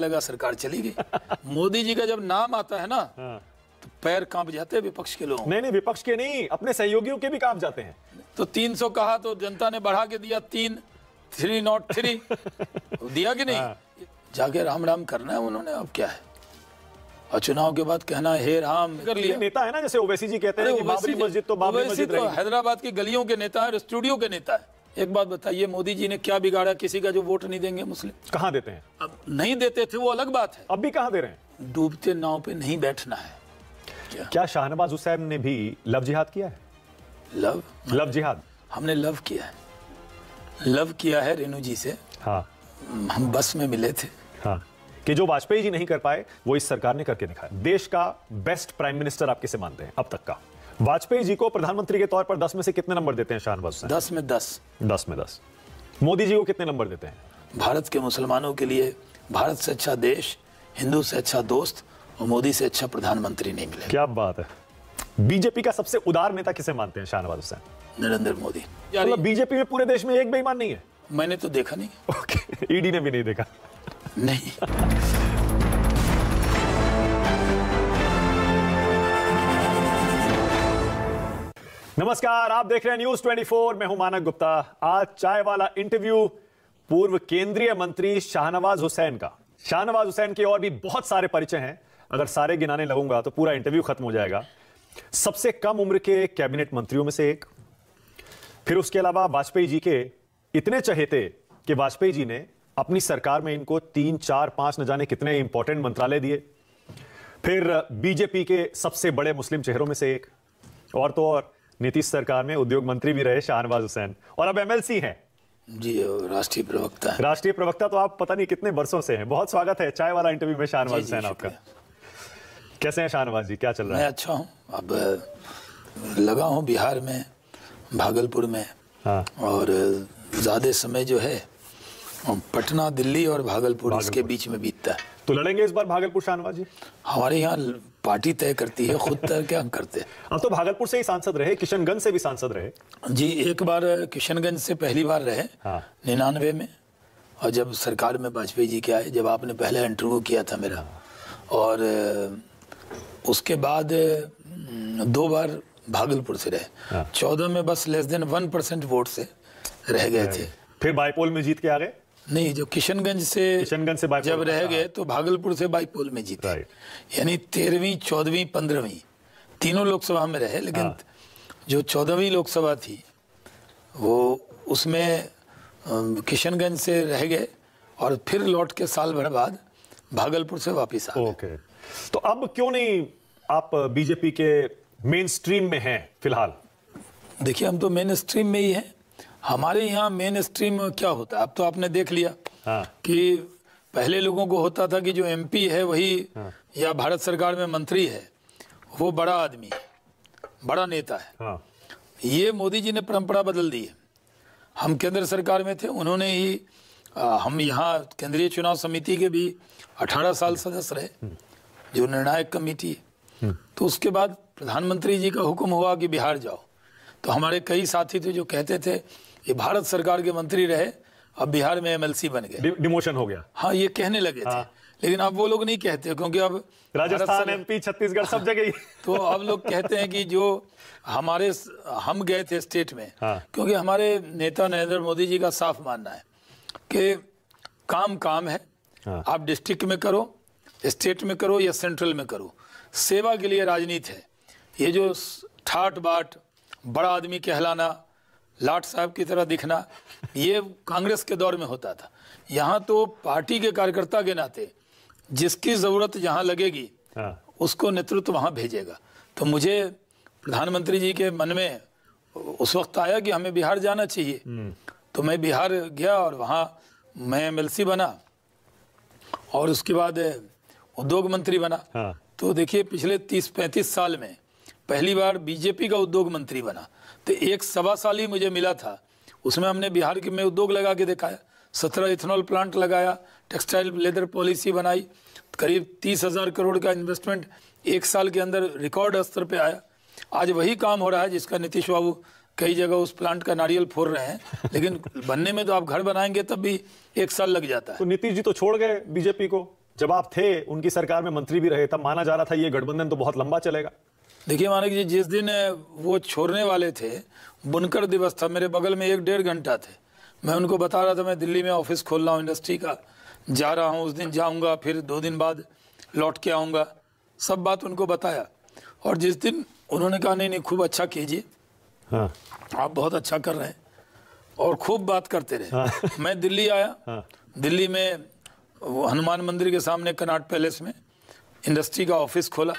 लगा सरकार चली गई मोदी जी का जब नाम आता है ना हाँ। तो पैर कांप जाते हैं विपक्ष के लोग नहीं नहीं विपक्ष के नहीं अपने सहयोगियों के भी कांप जाते हैं तो 300 कहा तो जनता ने बढ़ा के दिया तीन थ्री नॉट थ्री दिया कि नहीं हाँ। जाके राम राम करना है उन्होंने अब क्या है और चुनाव के बाद कहना हे राम कर लिया नेता है ना जैसे ओवैसी जी कहते हैं मस्जिद तो बाबरी मस्जिद तो हैदराबाद की गलियों के नेता है और स्टूडियो के नेता है एक बात बताइए मोदी जी ने क्या बिगाड़ा किसी का जो वोट नहीं देंगे मुस्लिम कहाँ देते हैं अब नहीं देते थे वो अलग बात है अब भी कहाँ दे रहे हैं डूबते नाव पे नहीं बैठना है क्या, क्या शाहनवाज हुसैन ने भी लव जिहाद किया है लव लव जिहाद हमने लव किया है लव किया है रेणु जी से हाँ हम बस में मिले थे हाँ कि जो वाजपेयी जी नहीं कर पाए वो इस सरकार ने करके दिखाया देश का बेस्ट प्राइम मिनिस्टर आप किसे मानते हैं अब तक का वाजपेयी जी को प्रधानमंत्री के तौर पर दस में से कितने नंबर देते हैं शाहनवाज दस में दस दस में दस मोदी जी को कितने नंबर देते हैं भारत के मुसलमानों के लिए भारत से अच्छा देश हिंदू से अच्छा दोस्त और मोदी से अच्छा प्रधानमंत्री नहीं मिले क्या बात है बीजेपी का सबसे उदार नेता किसे मानते हैं शाहनवाज हुसैन नरेंद्र मोदी मतलब बीजेपी में पूरे देश में एक बेईमान नहीं है मैंने तो देखा नहीं ओके ईडी ने भी नहीं देखा नहीं नमस्कार आप देख रहे हैं न्यूज 24 मैं हूं मानक गुप्ता आज चाय वाला इंटरव्यू पूर्व केंद्रीय मंत्री शाहनवाज हुसैन का शाहनवाज हुसैन के और भी बहुत सारे परिचय हैं अगर सारे गिनाने लगूंगा तो पूरा इंटरव्यू खत्म हो जाएगा सबसे कम उम्र के कैबिनेट मंत्रियों में से एक फिर उसके अलावा वाजपेयी जी के इतने चहेते कि वाजपेयी जी ने अपनी सरकार में इनको तीन चार पांच न जाने कितने इंपॉर्टेंट मंत्रालय दिए फिर बीजेपी के सबसे बड़े मुस्लिम चेहरों में से एक और तो और नीतीश सरकार में उद्योग मंत्री भी रहे शाहनवाज हुसैन और अब एमएलसी हैं जी राष्ट्रीय प्रवक्ता राष्ट्रीय प्रवक्ता तो आप पता नहीं कितने वर्षों से हैं बहुत स्वागत है चाय वाला इंटरव्यू में शाहनवाज हुसैन आपका कैसे हैं शाहनवाज जी क्या चल रहा है अच्छा हूँ अब लगा हूँ बिहार में भागलपुर में हाँ। और ज़्यादा समय जो है पटना दिल्ली और भागलपुर इसके बीच में बीतता है तो लड़ेंगे इस बार भागलपुर शाहनवाज जी हमारे यहाँ पार्टी तय करती है खुद तय क्या करते हैं हाँ, तो भागलपुर से ही सांसद रहे किशनगंज से भी सांसद रहे जी एक बार किशनगंज से पहली बार रहे हाँ। निन्यानवे में और जब सरकार में वाजपेयी जी के आए जब आपने पहला इंटरव्यू किया था मेरा और उसके बाद दो बार भागलपुर से रहे हाँ। चौदह में बस less than one percent vote से रह गए थे फिर बाईपोल में जीत के आ गए नहीं जो किशनगंज से किशनगंज से जब रह गए तो भागलपुर से बाईपोल में जीते यानी तेरहवीं चौदहवीं पंद्रहवीं तीनों लोकसभा में रहे लेकिन हाँ। जो चौदहवीं लोकसभा थी वो उसमें किशनगंज से रह गए और फिर लौट के साल भर बाद भागलपुर से वापस आए ओके तो अब क्यों नहीं आप बीजेपी के मेन स्ट्रीम में हैं फिलहाल देखिए हम तो मेन स्ट्रीम में ही हैं हमारे यहाँ मेन स्ट्रीम क्या होता है अब तो आपने देख लिया हाँ। कि पहले लोगों को होता था कि जो एमपी है वही हाँ। या भारत सरकार में मंत्री है वो बड़ा आदमी है बड़ा नेता है हाँ। ये मोदी जी ने परंपरा बदल दी है हम केंद्र सरकार में थे उन्होंने ही आ, हम यहाँ केंद्रीय चुनाव समिति के भी 18 साल सदस्य रहे हम्म। जो निर्णायक कमेटी है हम्म। तो उसके बाद प्रधानमंत्री जी का हुक्म हुआ कि बिहार जाओ तो हमारे कई साथी थे जो कहते थे ये भारत सरकार के मंत्री रहे अब बिहार में एमएलसी बन गए डिमोशन हो गया हाँ ये कहने लगे थे हाँ। लेकिन अब वो लोग नहीं कहते क्योंकि अब राजस्थान एमपी छत्तीसगढ़ सब जगह तो अब लोग कहते हैं कि जो हमारे हम गए थे स्टेट में हाँ। क्योंकि हमारे नेता नरेंद्र मोदी जी का साफ मानना है कि काम काम है हाँ। आप डिस्ट्रिक्ट में करो स्टेट में करो या सेंट्रल में करो सेवा के लिए राजनीति है ये जो ठाट बाट बड़ा आदमी कहलाना लाट साहब की तरह दिखना ये कांग्रेस के दौर में होता था यहाँ तो पार्टी के कार्यकर्ता के नाते जिसकी ज़रूरत यहाँ लगेगी हाँ। उसको नेतृत्व वहाँ भेजेगा तो मुझे प्रधानमंत्री जी के मन में उस वक्त आया कि हमें बिहार जाना चाहिए हम्म। तो मैं बिहार गया और वहाँ मैं एम बना और उसके बाद उद्योग मंत्री बना हाँ। तो देखिए पिछले तीस पैंतीस साल में पहली बार बीजेपी का उद्योग मंत्री बना तो एक सवा साल ही मुझे मिला था उसमें हमने बिहार के में उद्योग लगा के दिखाया सत्रह इथेनॉल प्लांट लगाया टेक्सटाइल लेदर पॉलिसी बनाई करीब तीस हज़ार करोड़ का इन्वेस्टमेंट एक साल के अंदर रिकॉर्ड स्तर पे आया आज वही काम हो रहा है जिसका नीतीश बाबू कई जगह उस प्लांट का नारियल फोड़ रहे हैं लेकिन बनने में तो आप घर बनाएंगे तब भी एक साल लग जाता है तो नीतीश जी तो छोड़ गए बीजेपी को जब आप थे उनकी सरकार में मंत्री भी रहे तब माना जा रहा था ये गठबंधन तो बहुत लंबा चलेगा देखिए मानिक जी जिस दिन वो छोड़ने वाले थे बुनकर दिवस था मेरे बगल में एक डेढ़ घंटा थे मैं उनको बता रहा था मैं दिल्ली में ऑफिस खोल रहा हूँ इंडस्ट्री का जा रहा हूँ उस दिन जाऊँगा फिर दो दिन बाद लौट के आऊँगा सब बात उनको बताया और जिस दिन उन्होंने कहा नहीं नहीं खूब अच्छा कीजिए हाँ। आप बहुत अच्छा कर रहे हैं और खूब बात करते रहे हाँ। मैं दिल्ली आया हाँ। दिल्ली में हनुमान मंदिर के सामने कनाट पैलेस में इंडस्ट्री का ऑफिस खोला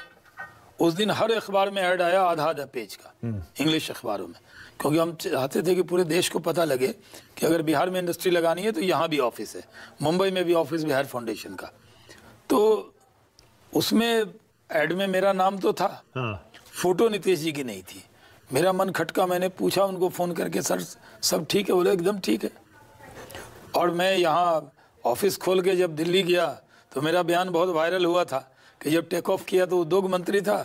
उस दिन हर अखबार में ऐड आया आधा आधा पेज का इंग्लिश अखबारों में क्योंकि हम चाहते थे कि पूरे देश को पता लगे कि अगर बिहार में इंडस्ट्री लगानी है तो यहाँ भी ऑफिस है मुंबई में भी ऑफिस बिहार फाउंडेशन का तो उसमें एड में मेरा नाम तो था हाँ। फोटो नीतीश जी की नहीं थी मेरा मन खटका मैंने पूछा उनको फ़ोन करके सर सब ठीक है बोले एकदम ठीक है और मैं यहाँ ऑफिस खोल के जब दिल्ली गया तो मेरा बयान बहुत वायरल हुआ था कि जब टेक ऑफ किया तो उद्योग मंत्री था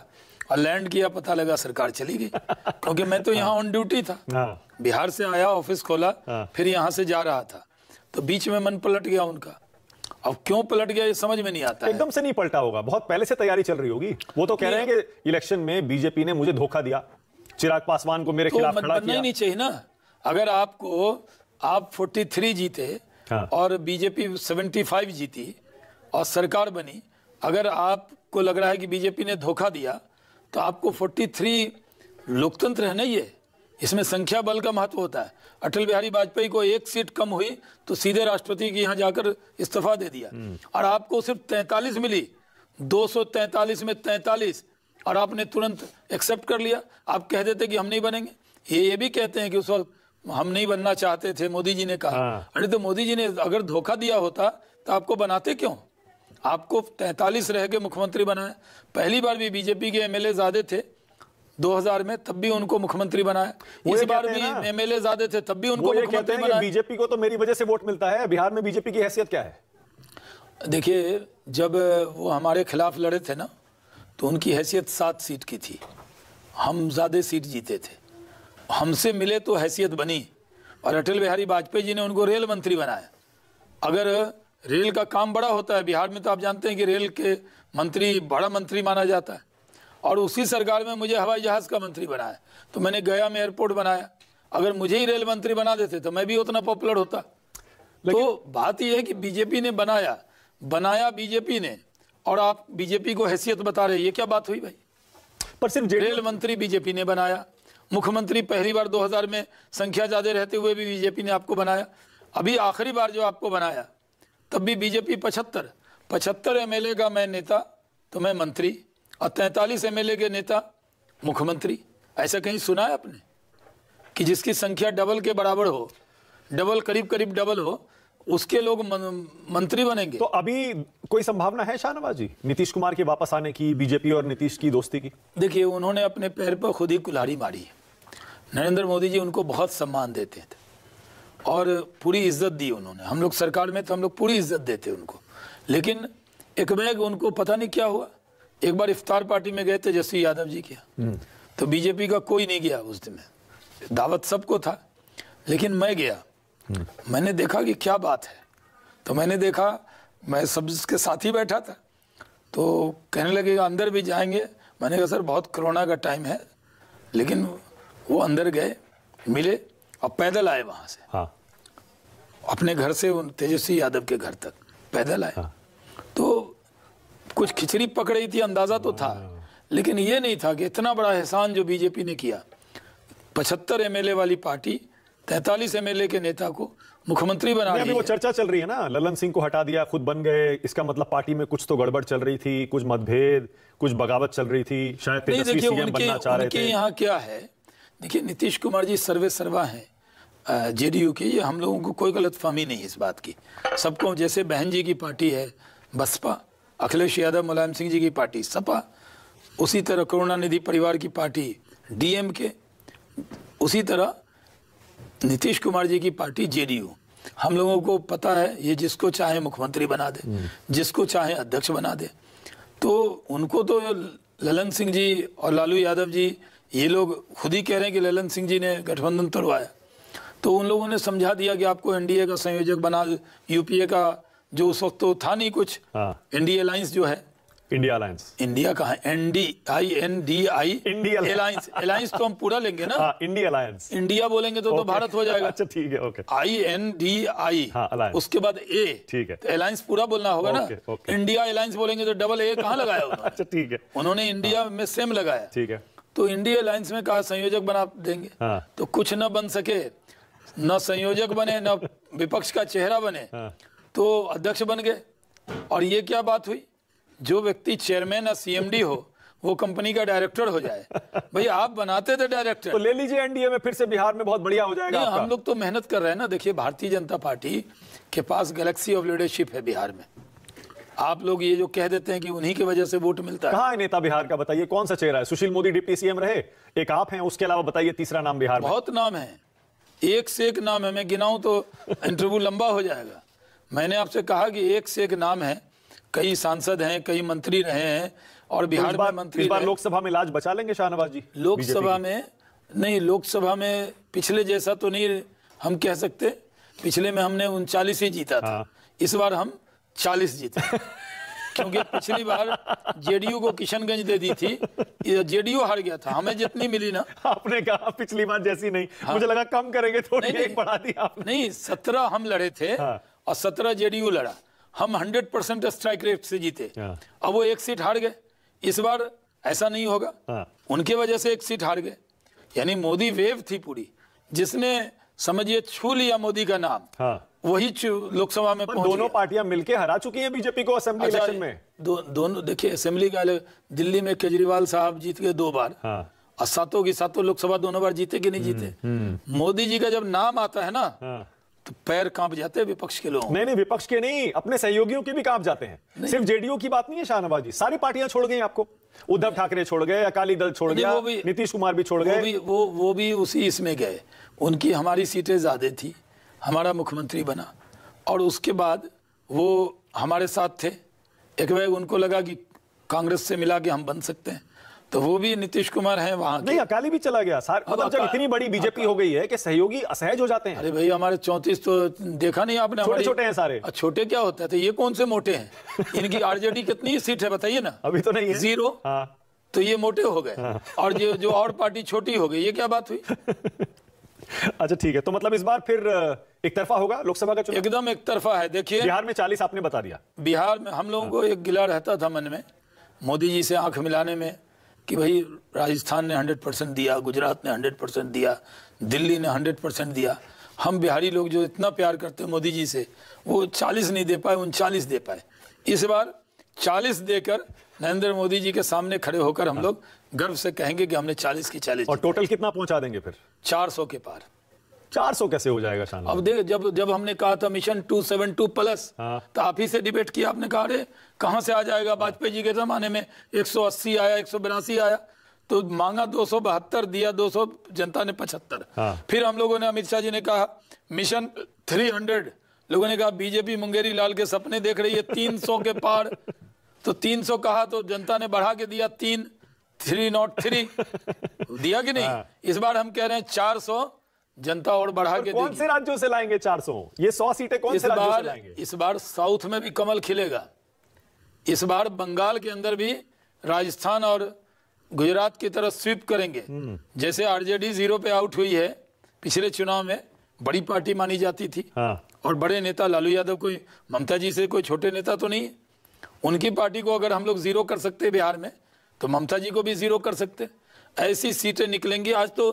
और लैंड किया पता लगा सरकार चली गई क्योंकि मैं तो यहाँ ऑन हाँ। ड्यूटी था हाँ। बिहार से आया ऑफिस खोला हाँ। फिर यहाँ से जा रहा था तो बीच में मन पलट गया उनका अब क्यों पलट गया ये समझ में नहीं आता एकदम से नहीं पलटा होगा बहुत पहले से तैयारी चल रही होगी वो तो कह रहे हैं कि इलेक्शन में बीजेपी ने मुझे धोखा दिया चिराग पासवान को मेरे तो खिलाफ खड़ा किया नहीं चाहिए ना अगर आपको आप 43 जीते हाँ। और बीजेपी 75 जीती और सरकार बनी अगर आपको लग रहा है कि बीजेपी ने धोखा दिया तो आपको 43 लोकतंत्र है ना ये इसमें संख्या बल का महत्व होता है अटल बिहारी वाजपेयी को एक सीट कम हुई तो सीधे राष्ट्रपति के यहाँ जाकर इस्तीफा दे दिया हम्म। और आपको सिर्फ तैंतालीस मिली 243 में तैंतालीस और आपने तुरंत एक्सेप्ट कर लिया आप कह देते कि हम नहीं बनेंगे ये ये भी कहते हैं कि उस वक्त हम नहीं बनना चाहते थे मोदी जी ने कहा हाँ। अरे तो मोदी जी ने अगर धोखा दिया होता तो आपको बनाते क्यों आपको तैंतालीस रह के मुख्यमंत्री बनाया पहली बार भी बीजेपी के एमएलए ज्यादा थे 2000 में तब भी उनको मुख्यमंत्री बनाया इस बार भी एमएलए ज्यादा थे तब भी उनको मुख्यमंत्री बनाया बीजेपी को तो मेरी वजह से वोट मिलता है बिहार में बीजेपी की हैसियत क्या है देखिए जब वो हमारे खिलाफ लड़े थे ना तो उनकी हैसियत सात सीट की थी हम ज़्यादा सीट जीते थे हमसे मिले तो हैसियत बनी और अटल बिहारी वाजपेयी जी ने उनको रेल मंत्री बनाया अगर रेल का काम बड़ा होता है बिहार में तो आप जानते हैं कि रेल के मंत्री बड़ा मंत्री माना जाता है और उसी सरकार में मुझे हवाई जहाज़ का मंत्री बनाया तो मैंने गया में एयरपोर्ट बनाया अगर मुझे ही रेल मंत्री बना देते तो मैं भी उतना पॉपुलर होता तो बात यह है कि बीजेपी ने बनाया बनाया बीजेपी ने और आप बीजेपी को हैसियत बता रहे ये क्या बात हुई भाई पर सिर्फ रेल मंत्री बीजेपी ने बनाया मुख्यमंत्री पहली बार 2000 में संख्या ज़्यादा रहते हुए भी बीजेपी ने आपको बनाया अभी आखिरी बार जो आपको बनाया तब भी बीजेपी पचहत्तर पचहत्तर एम का मैं नेता तो मैं मंत्री और तैंतालीस एम के नेता मुख्यमंत्री ऐसा कहीं सुना है आपने कि जिसकी संख्या डबल के बराबर हो डबल करीब करीब डबल हो उसके लोग मंत्री बनेंगे तो अभी कोई संभावना है शाहनवाज जी नीतीश कुमार के वापस आने की बीजेपी और नीतीश की दोस्ती की देखिए उन्होंने अपने पैर पर खुद ही कुल्हाड़ी मारी नरेंद्र मोदी जी उनको बहुत सम्मान देते थे और पूरी इज्जत दी उन्होंने हम लोग सरकार में तो हम लोग पूरी इज्जत देते उनको लेकिन एक बैग उनको पता नहीं क्या हुआ एक बार इफ्तार पार्टी में गए थे जस्वी यादव जी के हम्म। तो बीजेपी का कोई नहीं गया उस दिन में दावत सबको था लेकिन मैं गया हम्म। मैंने देखा कि क्या बात है तो मैंने देखा मैं सब के साथ ही बैठा था तो कहने लगे अंदर भी जाएंगे मैंने कहा सर बहुत कोरोना का टाइम है लेकिन वो अंदर गए मिले और पैदल आए वहां से हाँ। अपने घर से तेजस्वी यादव के घर तक पैदल आए हाँ। तो कुछ खिचड़ी पकड़ रही थी अंदाजा तो था हाँ। लेकिन ये नहीं था कि इतना बड़ा एहसान जो बीजेपी ने किया पचहत्तर एमएलए वाली पार्टी तैतालीस एमएलए के नेता को मुख्यमंत्री बना अभी वो चर्चा चल रही है ना ललन सिंह को हटा दिया खुद बन गए इसका मतलब पार्टी में कुछ तो गड़बड़ चल रही थी कुछ मतभेद कुछ बगावत चल रही थी शायद नहीं देखिए उनके, उनके यहाँ क्या है देखिए नीतीश कुमार जी सर्वे सर्वा हैं जेडीयू की ये हम लोगों को कोई गलत फहमी नहीं इस बात की सबको जैसे बहन जी की पार्टी है बसपा अखिलेश यादव मुलायम सिंह जी की पार्टी सपा उसी तरह करुणानिधि परिवार की पार्टी एम के उसी तरह नीतीश कुमार जी की पार्टी जेडीयू हम लोगों को पता है ये जिसको चाहे मुख्यमंत्री बना दे हम्म। जिसको चाहे अध्यक्ष बना दे तो उनको तो ललन सिंह जी और लालू यादव जी ये लोग खुद ही कह रहे हैं कि ललन सिंह जी ने गठबंधन तोड़वाया तो उन लोगों ने समझा दिया कि आपको एनडीए का संयोजक बना यूपीए का जो उस वक्त तो था नहीं कुछ इंडिया हाँ। अलायंस जो है इंडिया अलायंस इंडिया का N D I N D I India alliance alliance तो हम पूरा लेंगे ना इंडिया अलायंस इंडिया बोलेंगे तो तो भारत हो जाएगा अच्छा ठीक है okay I N D I उसके बाद ए ठीक है अलायंस तो पूरा बोलना होगा ना इंडिया अलायंस बोलेंगे तो डबल ए कहाँ लगाया अच्छा ठीक है उन्होंने इंडिया हाँ। में सेम लगाया ठीक है तो इंडिया अलायंस में कहा संयोजक बना देंगे हाँ। तो कुछ ना बन सके न संयोजक बने न विपक्ष का चेहरा बने हाँ। तो अध्यक्ष बन गए और ये क्या बात हुई जो व्यक्ति चेयरमैन या सीएमडी हो वो कंपनी का डायरेक्टर हो जाए भाई आप बनाते थे डायरेक्टर तो ले लीजिए एनडीए में फिर से बिहार में बहुत बढ़िया हो जाएगा हम लोग तो मेहनत कर रहे हैं ना देखिए भारतीय जनता पार्टी के पास गैलेक्सी ऑफ लीडरशिप है बिहार में आप लोग ये जो कह देते हैं कि उन्हीं की वजह से वोट मिलता है कहा नेता बिहार का बताइए कौन सा चेहरा है सुशील मोदी डिप्टी सीएम रहे एक आप हैं उसके अलावा बताइए तीसरा नाम बिहार बहुत नाम है एक से एक नाम है मैं गिनाऊँ तो इंटरव्यू लंबा हो जाएगा मैंने आपसे कहा कि एक से एक नाम है कई सांसद हैं कई मंत्री रहे हैं और तो बिहार में मंत्री लोकसभा में इलाज बचा लेंगे शाहनवाज जी लोकसभा में नहीं लोकसभा में पिछले जैसा तो नहीं हम कह सकते पिछले में हमने उनचालीस ही जीता था हाँ। इस बार हम चालीस जीते क्योंकि पिछली बार जेडीयू को किशनगंज दे दी थी जेडीयू हार गया था हमें जितनी मिली ना आपने कहा पिछली बार जैसी नहीं हाँ। मुझे लगा कम करेंगे थोड़ी नहीं, एक बढ़ा दी आपने नहीं सत्रह हम लड़े थे हाँ। और सत्रह जेडीयू लड़ा हम हंड्रेड परसेंट स्ट्राइक रेट से जीते हाँ। अब वो एक सीट हार गए इस बार ऐसा नहीं होगा हाँ। उनके वजह से एक सीट हार गए यानी मोदी वेव थी पूरी जिसने समझिए छू लिया मोदी का नाम हाँ। वही लोकसभा में दोनों पार्टियां मिलकर हरा चुकी हैं बीजेपी को असेंबली अच्छा, इलेक्शन में दो, दोनों देखिए असेंबली का दिल्ली में केजरीवाल साहब जीत गए दो बार हाँ। और सातों की सातों लोकसभा दोनों बार जीते कि नहीं हम्म, जीते हम्म। मोदी जी का जब नाम आता है ना हाँ। तो पैर कांप जाते हैं विपक्ष के लोग नहीं नहीं विपक्ष के नहीं अपने सहयोगियों के भी कांप जाते हैं सिर्फ जेडीयू की बात नहीं है शाहनवाजी सारी पार्टियां छोड़ गई आपको उद्धव ठाकरे छोड़ गए अकाली दल छोड़ गया नीतीश कुमार भी छोड़ गए वो वो वो भी उसी इसमें गए उनकी हमारी सीटें ज्यादा थी हमारा मुख्यमंत्री बना और उसके बाद वो हमारे साथ थे एक बार उनको लगा कि कांग्रेस से मिला के हम बन सकते हैं तो वो भी नीतीश कुमार हैं वहां नहीं अकाली भी चला गया सार, मतलब जब इतनी बड़ी बीजेपी हो गई है कि सहयोगी असहज हो जाते हैं अरे भाई हमारे चौंतीस तो देखा नहीं आपने छोटे छोटे हैं सारे छोटे क्या होता है तो ये कौन से मोटे हैं इनकी आरजेडी कितनी सीट है बताइए ना अभी तो नहीं जीरो हाँ। तो ये मोटे हो गए हाँ। और जो जो और पार्टी छोटी हो गई ये क्या बात हुई अच्छा ठीक है तो मतलब इस बार फिर एक तरफा होगा लोकसभा का चुनाव एकदम एक तरफा है देखिए बिहार में चालीस आपने बता दिया बिहार में हम लोगों को हाँ। एक गिला रहता था मन में मोदी जी से आंख मिलाने में कि भाई राजस्थान ने हंड्रेड परसेंट दिया गुजरात ने हंड्रेड परसेंट दिया दिल्ली ने हंड्रेड परसेंट दिया हम बिहारी लोग जो इतना प्यार करते हैं मोदी जी से वो चालीस नहीं दे पाए उनचालीस दे पाए इस बार चालीस देकर नरेंद्र मोदी जी के सामने खड़े होकर हम हाँ। लोग गर्व से कहेंगे कि हमने 40 की 40 और टोटल कितना पहुंचा देंगे फिर 400 के पार 400 कैसे हो जाएगा शान अब देख जब जब हमने कहा था मिशन 272 प्लस तो आप ही से डिबेट किया आपने कहा अरे कहाँ से आ जाएगा वाजपेयी जी के जमाने में 180 आया एक आया तो मांगा दो दिया 200 जनता ने पचहत्तर हाँ। फिर हम लोगों ने अमित शाह जी ने कहा मिशन 300 लोगों ने कहा बीजेपी मुंगेरी लाल के सपने देख रही है 300 के पार तो 300 कहा तो जनता ने बढ़ा के दिया तीन थ्री नॉट थ्री दिया कि नहीं हाँ। इस बार हम कह रहे हैं चार सौ जनता और बढ़ा के कौन से राज्यों से लाएंगे चार सौ ये सौ सीटें कौन से बार इस बार साउथ में भी कमल खिलेगा इस बार बंगाल के अंदर भी राजस्थान और गुजरात की तरह स्वीप करेंगे हम्म। जैसे आरजेडी जीरो पे आउट हुई है पिछले चुनाव में बड़ी पार्टी मानी जाती थी हाँ। और बड़े नेता लालू यादव कोई ममता जी से कोई छोटे नेता तो नहीं उनकी पार्टी को अगर हम लोग जीरो कर सकते बिहार में तो ममता जी को भी जीरो कर सकते ऐसी सीटें निकलेंगी आज तो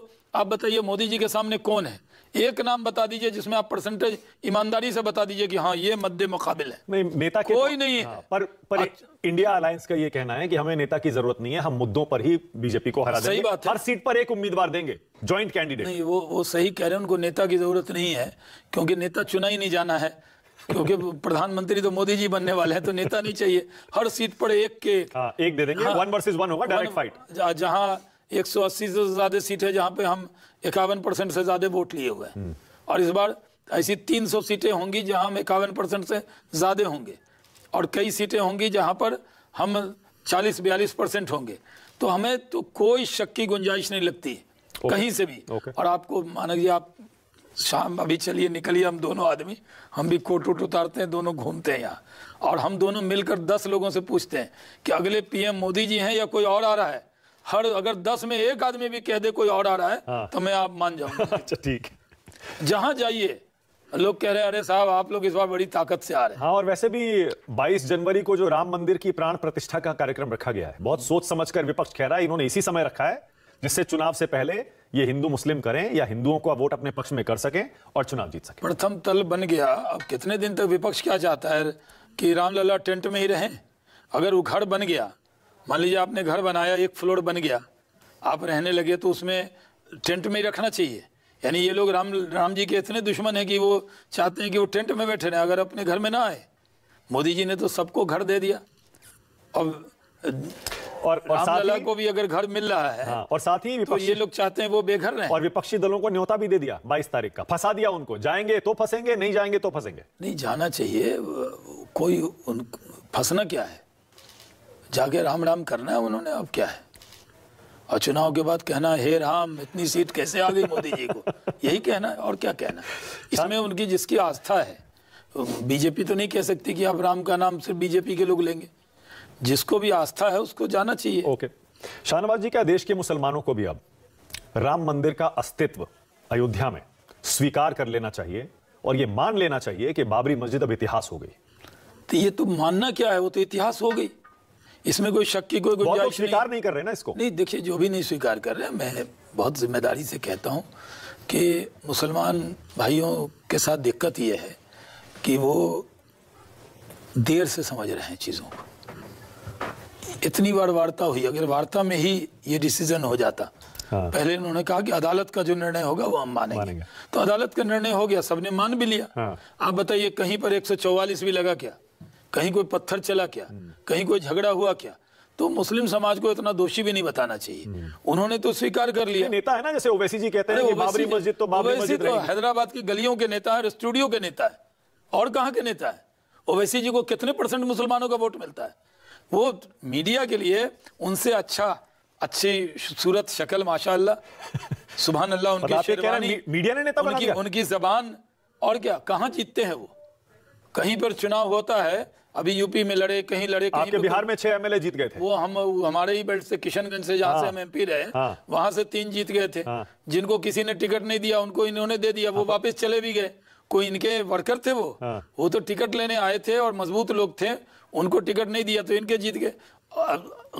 आप बताइए मोदी जी के सामने कौन है एक नाम बता दीजिए जिसमें आप परसेंटेज ईमानदारी से बता दीजिए कि हाँ ये मध्य मुकाबिल है नहीं नेता के कोई तो, नहीं है हाँ, पर पर आ, अच्छा। इंडिया अलायंस का ये कहना है कि हमें नेता की जरूरत नहीं है हम मुद्दों पर ही बीजेपी को हरा सही बात है हर सीट पर एक उम्मीदवार देंगे ज्वाइंट कैंडिडेट नहीं वो वो सही कह रहे हैं उनको नेता की जरूरत नहीं है क्योंकि नेता चुना ही नहीं जाना है क्योंकि प्रधानमंत्री तो मोदी जी बनने वाले हैं तो नेता नहीं चाहिए हर सीट पर एक के आ, हाँ, एक दे देंगे वन वर्सेस वन होगा डायरेक्ट फाइट जहां 180 से ज्यादा सीट है जहाँ पे हम इक्यावन परसेंट से ज्यादा वोट लिए हुए हैं हम्म। और इस बार ऐसी 300 सीटें होंगी जहाँ हम इक्यावन परसेंट से ज्यादा होंगे और कई सीटें होंगी जहाँ पर हम चालीस बयालीस परसेंट होंगे तो हमें तो कोई शक की गुंजाइश नहीं लगती कहीं से भी और आपको माना जी आप शाम अभी चलिए निकलिए हम दोनों आदमी हम भी कोट वोट उतारते हैं दोनों घूमते हैं यहाँ और हम दोनों मिलकर दस लोगों से पूछते हैं कि अगले पीएम मोदी जी हैं या कोई और आ रहा है हर अगर दस में एक आदमी भी कह दे कोई और आ रहा है हाँ। तो मैं आप मान जाऊंगा अच्छा ठीक जहाँ जाइए लोग कह रहे हैं अरे साहब आप लोग इस बार बड़ी ताकत से आ रहे हैं हाँ और वैसे भी 22 जनवरी को जो राम मंदिर की प्राण प्रतिष्ठा का कार्यक्रम रखा गया है बहुत सोच समझकर विपक्ष कह रहा है इन्होंने इसी समय रखा है जिससे चुनाव से पहले ये हिंदू मुस्लिम करें या हिंदुओं को वोट अपने पक्ष में कर सकें और चुनाव जीत सकें प्रथम तल बन गया अब कितने दिन तक विपक्ष क्या चाहता है कि रामलला टेंट में ही रहें अगर वो घर बन गया मान लीजिए आपने घर बनाया एक फ्लोर बन गया आप रहने लगे तो उसमें टेंट में ही रखना चाहिए यानी ये लोग राम राम जी के इतने दुश्मन हैं कि वो चाहते हैं कि वो टेंट में बैठे रहें अगर अपने घर में ना आए मोदी जी ने तो सबको घर दे दिया अब और, और साथ ही को भी अगर घर मिल रहा है हाँ, और साथ ही तो ये लोग चाहते हैं वो बेघर रहे और विपक्षी दलों को न्योता भी दे दिया बाईस तारीख का फंसा दिया उनको जाएंगे तो फंसेंगे नहीं जाएंगे तो फंसेंगे नहीं जाना चाहिए कोई उन फंसना क्या है जाके राम राम करना है उन्होंने अब क्या है और चुनाव के बाद कहना हे राम इतनी सीट कैसे आ गई मोदी जी को यही कहना है और क्या कहना इसमें उनकी जिसकी आस्था है बीजेपी तो नहीं कह सकती कि आप राम का नाम सिर्फ बीजेपी के लोग लेंगे जिसको भी आस्था है उसको जाना चाहिए ओके शाहनवाज जी क्या देश के मुसलमानों को भी अब राम मंदिर का अस्तित्व अयोध्या में स्वीकार कर लेना चाहिए और ये मान लेना चाहिए कि बाबरी मस्जिद अब इतिहास हो गई तो ये तो मानना क्या है वो तो इतिहास हो गई इसमें कोई शक की कोई गुंजाइश स्वीकार नहीं, नहीं कर रहे ना इसको नहीं देखिए जो भी नहीं स्वीकार कर रहे हैं मैं बहुत जिम्मेदारी से कहता हूँ कि मुसलमान भाइयों के साथ दिक्कत ये है कि वो देर से समझ रहे हैं चीज़ों को इतनी बार वार्ता हुई अगर वार्ता में ही ये डिसीजन हो जाता हाँ। पहले उन्होंने कहा कि अदालत का जो निर्णय होगा वो हम मानेंगे, मानेंगे। तो अदालत का निर्णय हो गया सबने मान भी लिया हाँ। आप बताइए कहीं पर 144 भी लगा क्या कहीं कोई पत्थर चला क्या हम्म। कहीं कोई झगड़ा हुआ क्या तो मुस्लिम समाज को इतना दोषी भी नहीं बताना चाहिए हम्म। उन्होंने तो स्वीकार कर लिया नेता है ना जैसे ओवैसी जी कहते हैं मस्जिद तो मस्जिद तो, तो हैदराबाद की गलियों के नेता है स्टूडियो के नेता है और कहाँ के नेता है ओवैसी जी को कितने परसेंट मुसलमानों का वोट मिलता है वो मीडिया के लिए उनसे अच्छा अच्छी सूरत शक्ल माशाल्लाह सुबह अल्लाह उनकी शेरवानी मीडिया ने नेता उनकी, उनकी जबान और क्या कहाँ जीतते हैं वो कहीं पर चुनाव होता है अभी यूपी में लड़े कहीं लड़े कहीं आपके बिहार में छह एमएलए जीत गए थे वो हम हमारे ही बेल्ट से किशनगंज से जहाँ से हाँ। हम एमपी रहे हाँ। वहां से तीन जीत गए थे हाँ। जिनको किसी ने टिकट नहीं दिया उनको इन्होंने दे दिया वो वापस चले भी गए कोई इनके वर्कर थे वो वो तो टिकट लेने आए थे और मजबूत लोग थे उनको टिकट नहीं दिया तो इनके जीत गए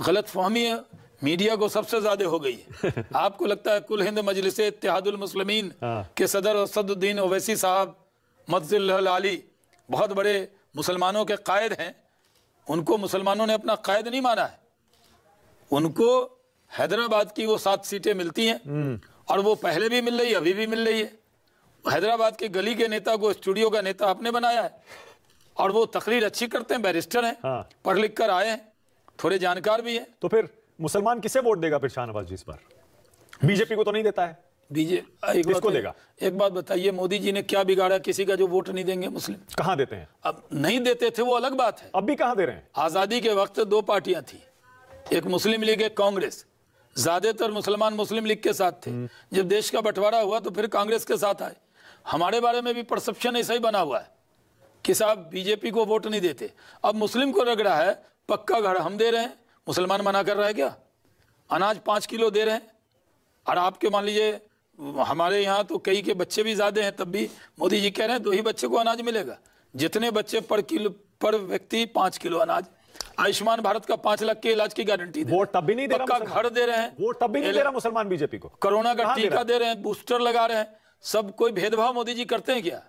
गलत फहमी है मीडिया को सबसे ज्यादा हो गई है आपको लगता है कुल हिंद मजलिस इतिहादलमसलमिन हाँ। के सदर असदुद्दीन ओवैसी साहब मफजिल बहुत बड़े मुसलमानों के कायद हैं उनको मुसलमानों ने अपना कायद नहीं माना है उनको हैदराबाद की वो सात सीटें मिलती हैं हम्म। और वो पहले भी मिल रही है अभी भी मिल रही है हैदराबाद के गली के नेता को स्टूडियो का नेता आपने बनाया है और वो तकरीर अच्छी करते हैं बैरिस्टर हैं हाँ। पढ़ लिख कर आए हैं थोड़े जानकार भी हैं तो फिर मुसलमान किसे वोट देगा फिर शाहनवाज जी इस बार बीजेपी को तो नहीं देता है बीजेपी देगा एक बात बताइए मोदी जी ने क्या बिगाड़ा किसी का जो वोट नहीं देंगे मुस्लिम कहाँ देते हैं अब नहीं देते थे वो अलग बात है अब भी कहाँ दे रहे हैं आज़ादी के वक्त दो पार्टियां थी एक मुस्लिम लीग एक कांग्रेस ज्यादातर मुसलमान मुस्लिम लीग के साथ थे हम्म। जब देश का बंटवारा हुआ तो फिर कांग्रेस के साथ आए हमारे बारे में भी परसेप्शन ऐसा ही बना हुआ है कि साहब बीजेपी को वोट नहीं देते अब मुस्लिम को लग रहा है पक्का घर हम दे रहे हैं मुसलमान मना कर रहा है क्या अनाज पाँच किलो दे रहे हैं और आपके मान लीजिए हमारे यहाँ तो कई के बच्चे भी ज़्यादा हैं तब भी मोदी जी कह रहे हैं दो ही बच्चे को अनाज मिलेगा जितने बच्चे पर किलो पर व्यक्ति पाँच किलो अनाज आयुष्मान भारत का पांच लाख के इलाज की गारंटी वो तब भी नहीं दे रहा घर दे रहे हैं वो तब भी नहीं दे रहा मुसलमान बीजेपी को कोरोना का टीका दे रहे हैं बूस्टर लगा रहे हैं सब कोई भेदभाव मोदी जी करते हैं क्या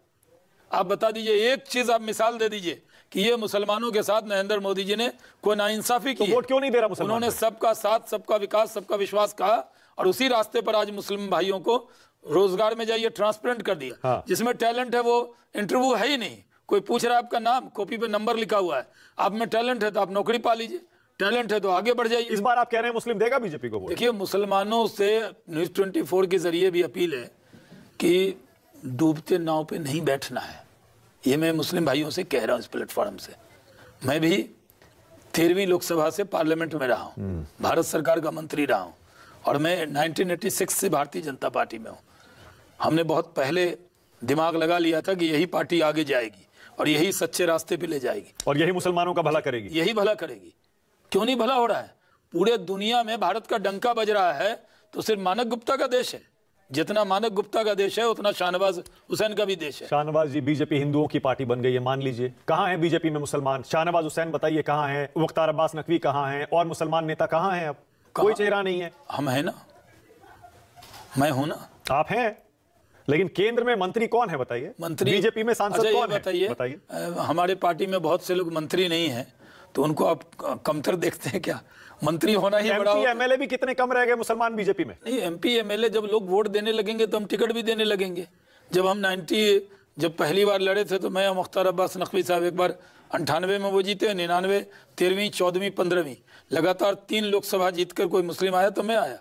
आप बता दीजिए एक चीज आप मिसाल दे दीजिए कि ये मुसलमानों के साथ नरेंद्र मोदी जी ने कोई नाइंसाफी तो की तो वोट क्यों नहीं दे रहा उन्होंने सबका साथ सबका विकास सबका विश्वास कहा और उसी रास्ते पर आज मुस्लिम भाइयों को रोजगार में जाइए ट्रांसपेरेंट कर दिया हाँ। जिसमें टैलेंट है वो इंटरव्यू है ही नहीं कोई पूछ रहा है आपका नाम कॉपी पे नंबर लिखा हुआ है आप में टैलेंट है तो आप नौकरी पा लीजिए टैलेंट है तो आगे बढ़ जाइए इस बार आप कह रहे हैं मुस्लिम देगा बीजेपी को देखिए मुसलमानों से न्यूज ट्वेंटी के जरिए भी अपील है कि डूबते नाव पे नहीं बैठना है ये मैं मुस्लिम भाइयों से कह रहा हूँ इस प्लेटफॉर्म से मैं भी तेरहवीं लोकसभा से पार्लियामेंट में रहा हूँ भारत सरकार का मंत्री रहा हूँ और मैं 1986 से भारतीय जनता पार्टी में हूँ हमने बहुत पहले दिमाग लगा लिया था कि यही पार्टी आगे जाएगी और यही सच्चे रास्ते पे ले जाएगी और यही मुसलमानों का भला करेगी यही भला करेगी क्यों नहीं भला हो रहा है पूरे दुनिया में भारत का डंका बज रहा है तो सिर्फ मानक गुप्ता का देश है जितना मानक गुप्ता का देश है उतना शाहनवाज हुसैन का भी देश है शाहनवाज जी बीजेपी हिंदुओं की पार्टी बन गई है मान लीजिए कहाँ है बीजेपी में मुसलमान शाहनवाज हुसैन बताइए कहाँ है मुख्तार अब्बास नकवी कहाँ है और मुसलमान नेता कहाँ है अब कोई चेहरा नहीं है हम है ना मैं हूं ना आप हैं लेकिन केंद्र में मंत्री कौन है बताइए मंत्री बीजेपी में सांसद अच्छा कौन बताइए बताइए हमारे पार्टी में बहुत से लोग मंत्री नहीं है तो उनको आप कमतर देखते हैं क्या मंत्री होना ही बड़ा एमएलए भी कितने कम रह गए मुसलमान बीजेपी में नहीं एमपी एमएलए जब लोग वोट देने लगेंगे तो हम टिकट भी देने लगेंगे जब हम नाइन्टी जब पहली बार लड़े थे तो मैं और मुख्तार अब्बास नकवी साहब एक बार अंठानवे में वो जीते निन्यानवे तेरहवीं चौदहवीं पंद्रहवीं लगातार तीन लोकसभा जीतकर कोई मुस्लिम आया तो मैं आया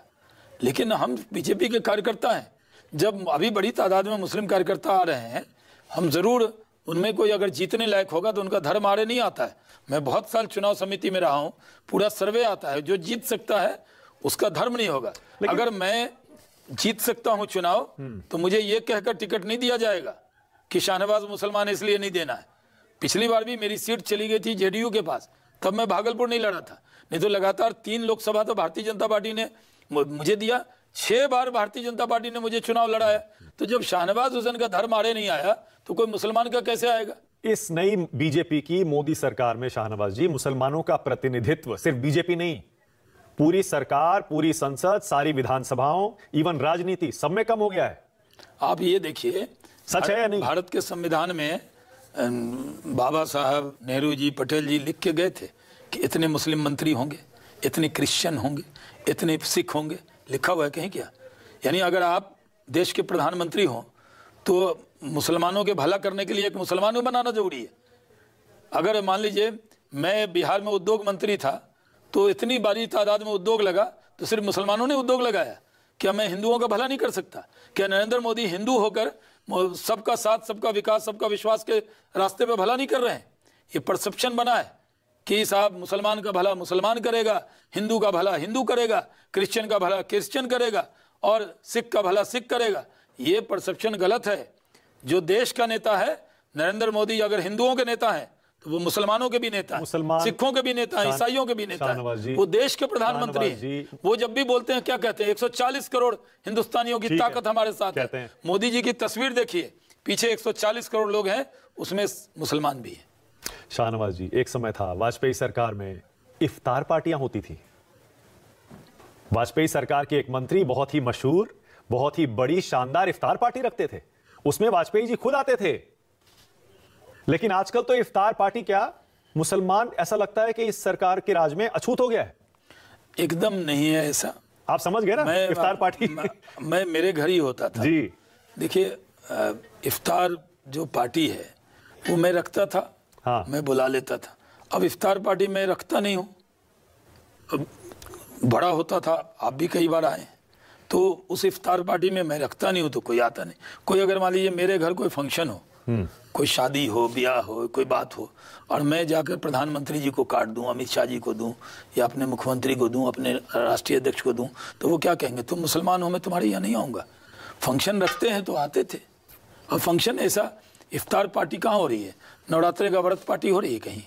लेकिन हम बीजेपी के कार्यकर्ता हैं जब अभी बड़ी तादाद में मुस्लिम कार्यकर्ता आ रहे हैं हम ज़रूर उनमें कोई अगर जीतने लायक होगा तो उनका धर्म आड़े नहीं आता है मैं बहुत साल चुनाव समिति में रहा हूँ पूरा सर्वे आता है जो जीत सकता है उसका धर्म नहीं होगा अगर मैं जीत सकता हूँ चुनाव हम्म। तो मुझे ये कहकर टिकट नहीं दिया जाएगा कि शाहनवाज मुसलमान इसलिए नहीं देना है पिछली बार भी मेरी सीट चली गई थी जेडीयू के पास तब मैं भागलपुर नहीं लड़ा था नहीं तो लगातार तीन लोकसभा तो भारतीय जनता पार्टी ने मुझे दिया छह बार भारतीय जनता पार्टी ने मुझे चुनाव लड़ाया तो जब शाहनवाज हुसैन का धर्म आड़े नहीं आया तो कोई मुसलमान का कैसे आएगा इस नई बीजेपी की मोदी सरकार में शाहनवाज जी मुसलमानों का प्रतिनिधित्व सिर्फ बीजेपी नहीं पूरी सरकार पूरी संसद सारी विधानसभाओं इवन राजनीति सब में कम हो गया है आप ये देखिए सच है या नहीं भारत के संविधान में बाबा साहब नेहरू जी पटेल जी लिख के गए थे कि इतने मुस्लिम मंत्री होंगे इतने क्रिश्चियन होंगे इतने सिख होंगे लिखा हुआ है कहीं क्या यानी अगर आप देश के प्रधानमंत्री हों तो मुसलमानों के भला करने के लिए एक मुसलमान को बनाना जरूरी है अगर मान लीजिए मैं बिहार में उद्योग मंत्री था तो इतनी बड़ी तादाद में उद्योग लगा तो सिर्फ मुसलमानों ने उद्योग लगाया क्या मैं हिंदुओं का भला नहीं कर सकता क्या नरेंद्र मोदी हिंदू होकर सबका साथ सबका विकास सबका विश्वास के रास्ते पर भला नहीं कर रहे हैं ये परसेप्शन बना है कि साहब मुसलमान का भला मुसलमान करेगा हिंदू का भला हिंदू करेगा क्रिश्चियन का भला क्रिश्चियन करेगा और सिख का भला सिख करेगा ये परसेप्शन गलत है जो देश का नेता है नरेंद्र मोदी अगर हिंदुओं के नेता है तो वो मुसलमानों के भी नेता है सिखों के भी नेता है ईसाइयों के भी नेता है वो देश के प्रधानमंत्री हैं वो जब भी बोलते हैं क्या कहते हैं 140 करोड़ हिंदुस्तानियों की ताकत हमारे साथ है मोदी जी की तस्वीर देखिए पीछे 140 करोड़ लोग हैं उसमें मुसलमान भी है शाहनवाज जी एक समय था वाजपेयी सरकार में इफ्तार पार्टियां होती थी वाजपेयी सरकार के एक मंत्री बहुत ही मशहूर बहुत ही बड़ी शानदार इफ्तार पार्टी रखते थे उसमें वाजपेयी जी खुद आते थे लेकिन आजकल तो इफ्तार पार्टी क्या मुसलमान ऐसा लगता है कि इस सरकार के राज में अछूत हो गया है एकदम नहीं है ऐसा आप समझ गए ना मैं इफ्तार पार्टी मैं, मैं मेरे घर ही होता था जी देखिए इफ्तार जो पार्टी है वो मैं रखता था हाँ। मैं बुला लेता था अब इफ्तार पार्टी मैं रखता नहीं हूँ बड़ा होता था आप भी कई बार आए तो उस इफ्तार पार्टी में मैं रखता नहीं हूँ तो कोई आता नहीं कोई अगर मान लीजिए मेरे घर कोई फंक्शन हो हम्म। कोई शादी हो ब्याह हो कोई बात हो और मैं जाकर प्रधानमंत्री जी को कार्ड दूं अमित शाह जी को दूं या अपने मुख्यमंत्री को दूं अपने राष्ट्रीय अध्यक्ष को दूं तो वो क्या कहेंगे तुम मुसलमान हो मैं तुम्हारे यहाँ नहीं आऊँगा फंक्शन रखते हैं तो आते थे और फंक्शन ऐसा इफ्तार पार्टी कहाँ हो रही है नवरात्रे का व्रत पार्टी हो रही है कहीं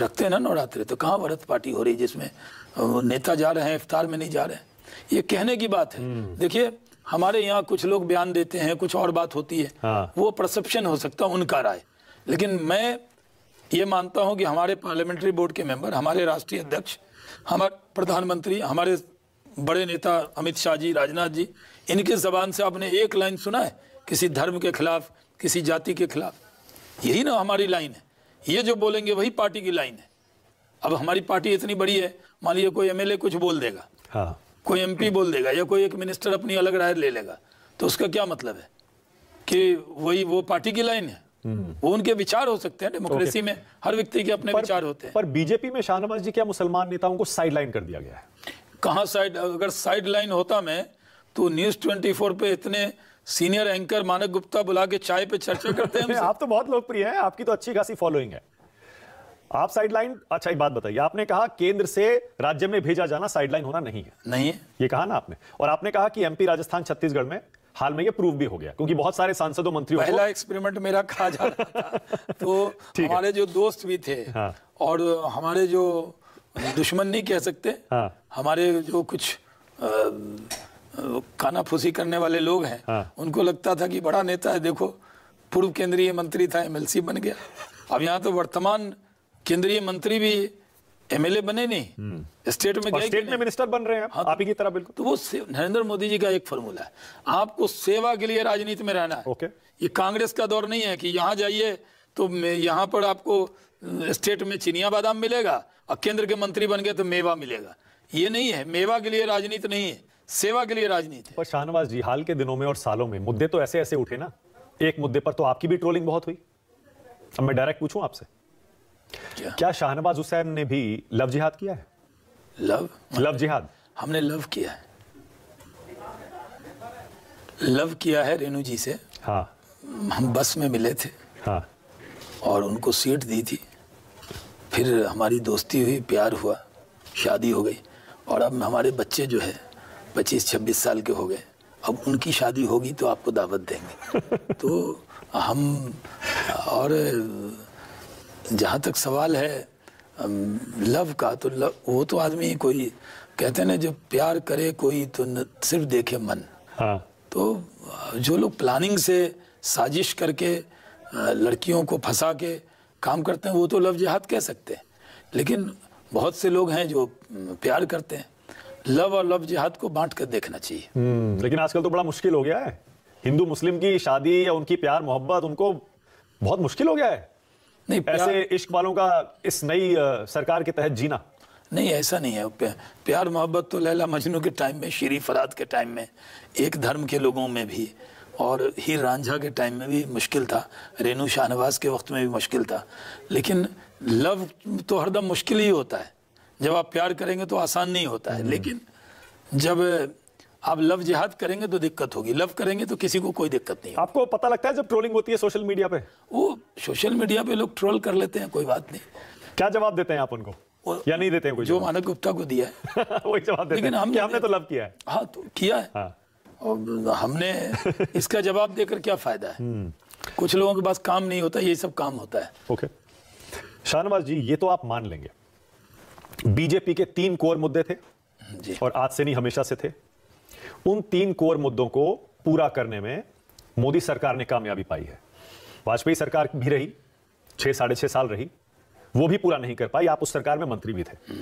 रखते हैं ना नवरात्रि तो कहाँ व्रत पार्टी हो रही जिसमें नेता जा रहे हैं इफ्तार में नहीं जा रहे हैं ये कहने की बात है हम्म। देखिए हमारे यहाँ कुछ लोग बयान देते हैं कुछ और बात होती है हाँ। वो परसेप्शन हो सकता है उनका राय लेकिन मैं ये मानता हूँ कि हमारे पार्लियामेंट्री बोर्ड के मेंबर हमारे राष्ट्रीय अध्यक्ष हमारे प्रधानमंत्री हमारे बड़े नेता अमित शाह जी राजनाथ जी इनके जबान से आपने एक लाइन सुना है किसी धर्म के खिलाफ किसी जाति के खिलाफ यही ना हमारी लाइन है ये जो बोलेंगे वही पार्टी की लाइन है अब हमारी पार्टी इतनी बड़ी है मान लीजिए कोई एमएलए कुछ बोल देगा हाँ। कोई एमपी बोल देगा या कोई एक मिनिस्टर अपनी अलग राय ले लेगा तो उसका क्या मतलब है कि वही वो पार्टी की लाइन है हम्म। वो उनके विचार हो सकते हैं डेमोक्रेसी में हर व्यक्ति के अपने विचार होते हैं पर बीजेपी में शाहनवाज जी क्या मुसलमान नेताओं को लाइन कर दिया गया है कहा साइड अगर लाइन होता मैं तो न्यूज ट्वेंटी पे इतने सीनियर एंकर मानक गुप्ता बुला के चाय पे चर्चा करते हैं आप तो बहुत लोकप्रिय हैं आपकी तो अच्छी खासी फॉलोइंग है आप साइडलाइन अच्छा एक बात बताइए आपने कहा केंद्र से राज्य में भेजा जाना साइडलाइन होना नहीं है नहीं है ये कहा ना आपने और आपने कहा कि एमपी राजस्थान छत्तीसगढ़ में हाल में ये प्रूव भी हो गया क्योंकि बहुत सारे सांसदों मंत्रियों पहला एक्सपेरिमेंट मेरा कहा जा रहा था तो हमारे जो दोस्त भी थे हाँ। और हमारे जो दुश्मन नहीं कह सकते हाँ। हमारे जो कुछ खाना फूसी करने वाले लोग हैं हाँ। उनको लगता था कि बड़ा नेता है देखो पूर्व केंद्रीय मंत्री था एमएलसी बन गया अब यहाँ तो वर्तमान केंद्रीय मंत्री भी एमएलए बने नहीं हम्म। स्टेट में गए स्टेट में मिनिस्टर बन रहे हैं हाँ, तो आप ही की तरह बिल्कुल तो वो नरेंद्र मोदी जी का एक फॉर्मूला है आपको सेवा के लिए राजनीति में रहना है ओके ये कांग्रेस का दौर नहीं है कि यहाँ जाइए तो यहाँ पर आपको स्टेट में चिनिया बादाम मिलेगा और केंद्र के मंत्री बन गए तो मेवा मिलेगा ये नहीं है मेवा के लिए राजनीति नहीं है सेवा के लिए राजनीति पर शाहनवाज जी हाल के दिनों में और सालों में मुद्दे तो ऐसे ऐसे उठे ना एक मुद्दे पर तो आपकी भी ट्रोलिंग बहुत हुई अब मैं डायरेक्ट पूछूं आपसे क्या, क्या शाहनवाज हुसैन ने भी लव जिहाद किया है लव लव जिहाद हमने लव किया है लव किया है रेणु जी से हाँ हम बस में मिले थे हाँ और उनको सीट दी थी फिर हमारी दोस्ती हुई प्यार हुआ शादी हो गई और अब हमारे बच्चे जो है पच्चीस छब्बीस साल के हो गए अब उनकी शादी होगी तो आपको दावत देंगे तो हम और जहाँ तक सवाल है लव का तो लव वो तो आदमी कोई कहते हैं ना जब प्यार करे कोई तो न, सिर्फ देखे मन हाँ। तो जो लोग प्लानिंग से साजिश करके लड़कियों को फंसा के काम करते हैं वो तो लव जिहाद कह सकते हैं लेकिन बहुत से लोग हैं जो प्यार करते हैं लव और लव जिहाद को बांट कर देखना चाहिए हम्म, लेकिन आजकल तो बड़ा मुश्किल हो गया है हिंदू मुस्लिम की शादी या उनकी प्यार मोहब्बत उनको बहुत मुश्किल हो गया है नहीं ऐसे इश्क वालों का इस नई सरकार के तहत जीना नहीं ऐसा नहीं है प्यार मोहब्बत तो लैला मजनू के टाइम में शरी फराद के टाइम में एक धर्म के लोगों में भी और हीर रांझा के टाइम में भी मुश्किल था रेनू शाहनवाज के वक्त में भी मुश्किल था लेकिन लव तो हरदम मुश्किल ही होता है जब आप प्यार करेंगे तो आसान नहीं होता है हम्म। लेकिन जब आप लव जिहाद करेंगे तो दिक्कत होगी लव करेंगे तो किसी को कोई दिक्कत नहीं आपको पता लगता है जब ट्रोलिंग होती है सोशल मीडिया पे वो सोशल मीडिया पे लोग ट्रोल कर लेते हैं कोई बात नहीं क्या जवाब देते हैं आप उनको या नहीं देते हैं कोई जो मानक गुप्ता को दिया है वही जवाब देते लेकिन हमने हमने तो लव किया है हाँ तो किया है हाँ। और हमने इसका जवाब देकर क्या फायदा है हम्म। कुछ लोगों के पास काम नहीं होता ये सब काम होता है ओके शाहनवाज जी ये तो आप मान लेंगे बीजेपी के तीन कोर मुद्दे थे और आज से नहीं हमेशा से थे उन तीन कोर मुद्दों को पूरा करने में मोदी सरकार ने कामयाबी पाई है वाजपेयी सरकार भी रही छह साढ़े छह साल रही वो भी पूरा नहीं कर पाई आप उस सरकार में मंत्री भी थे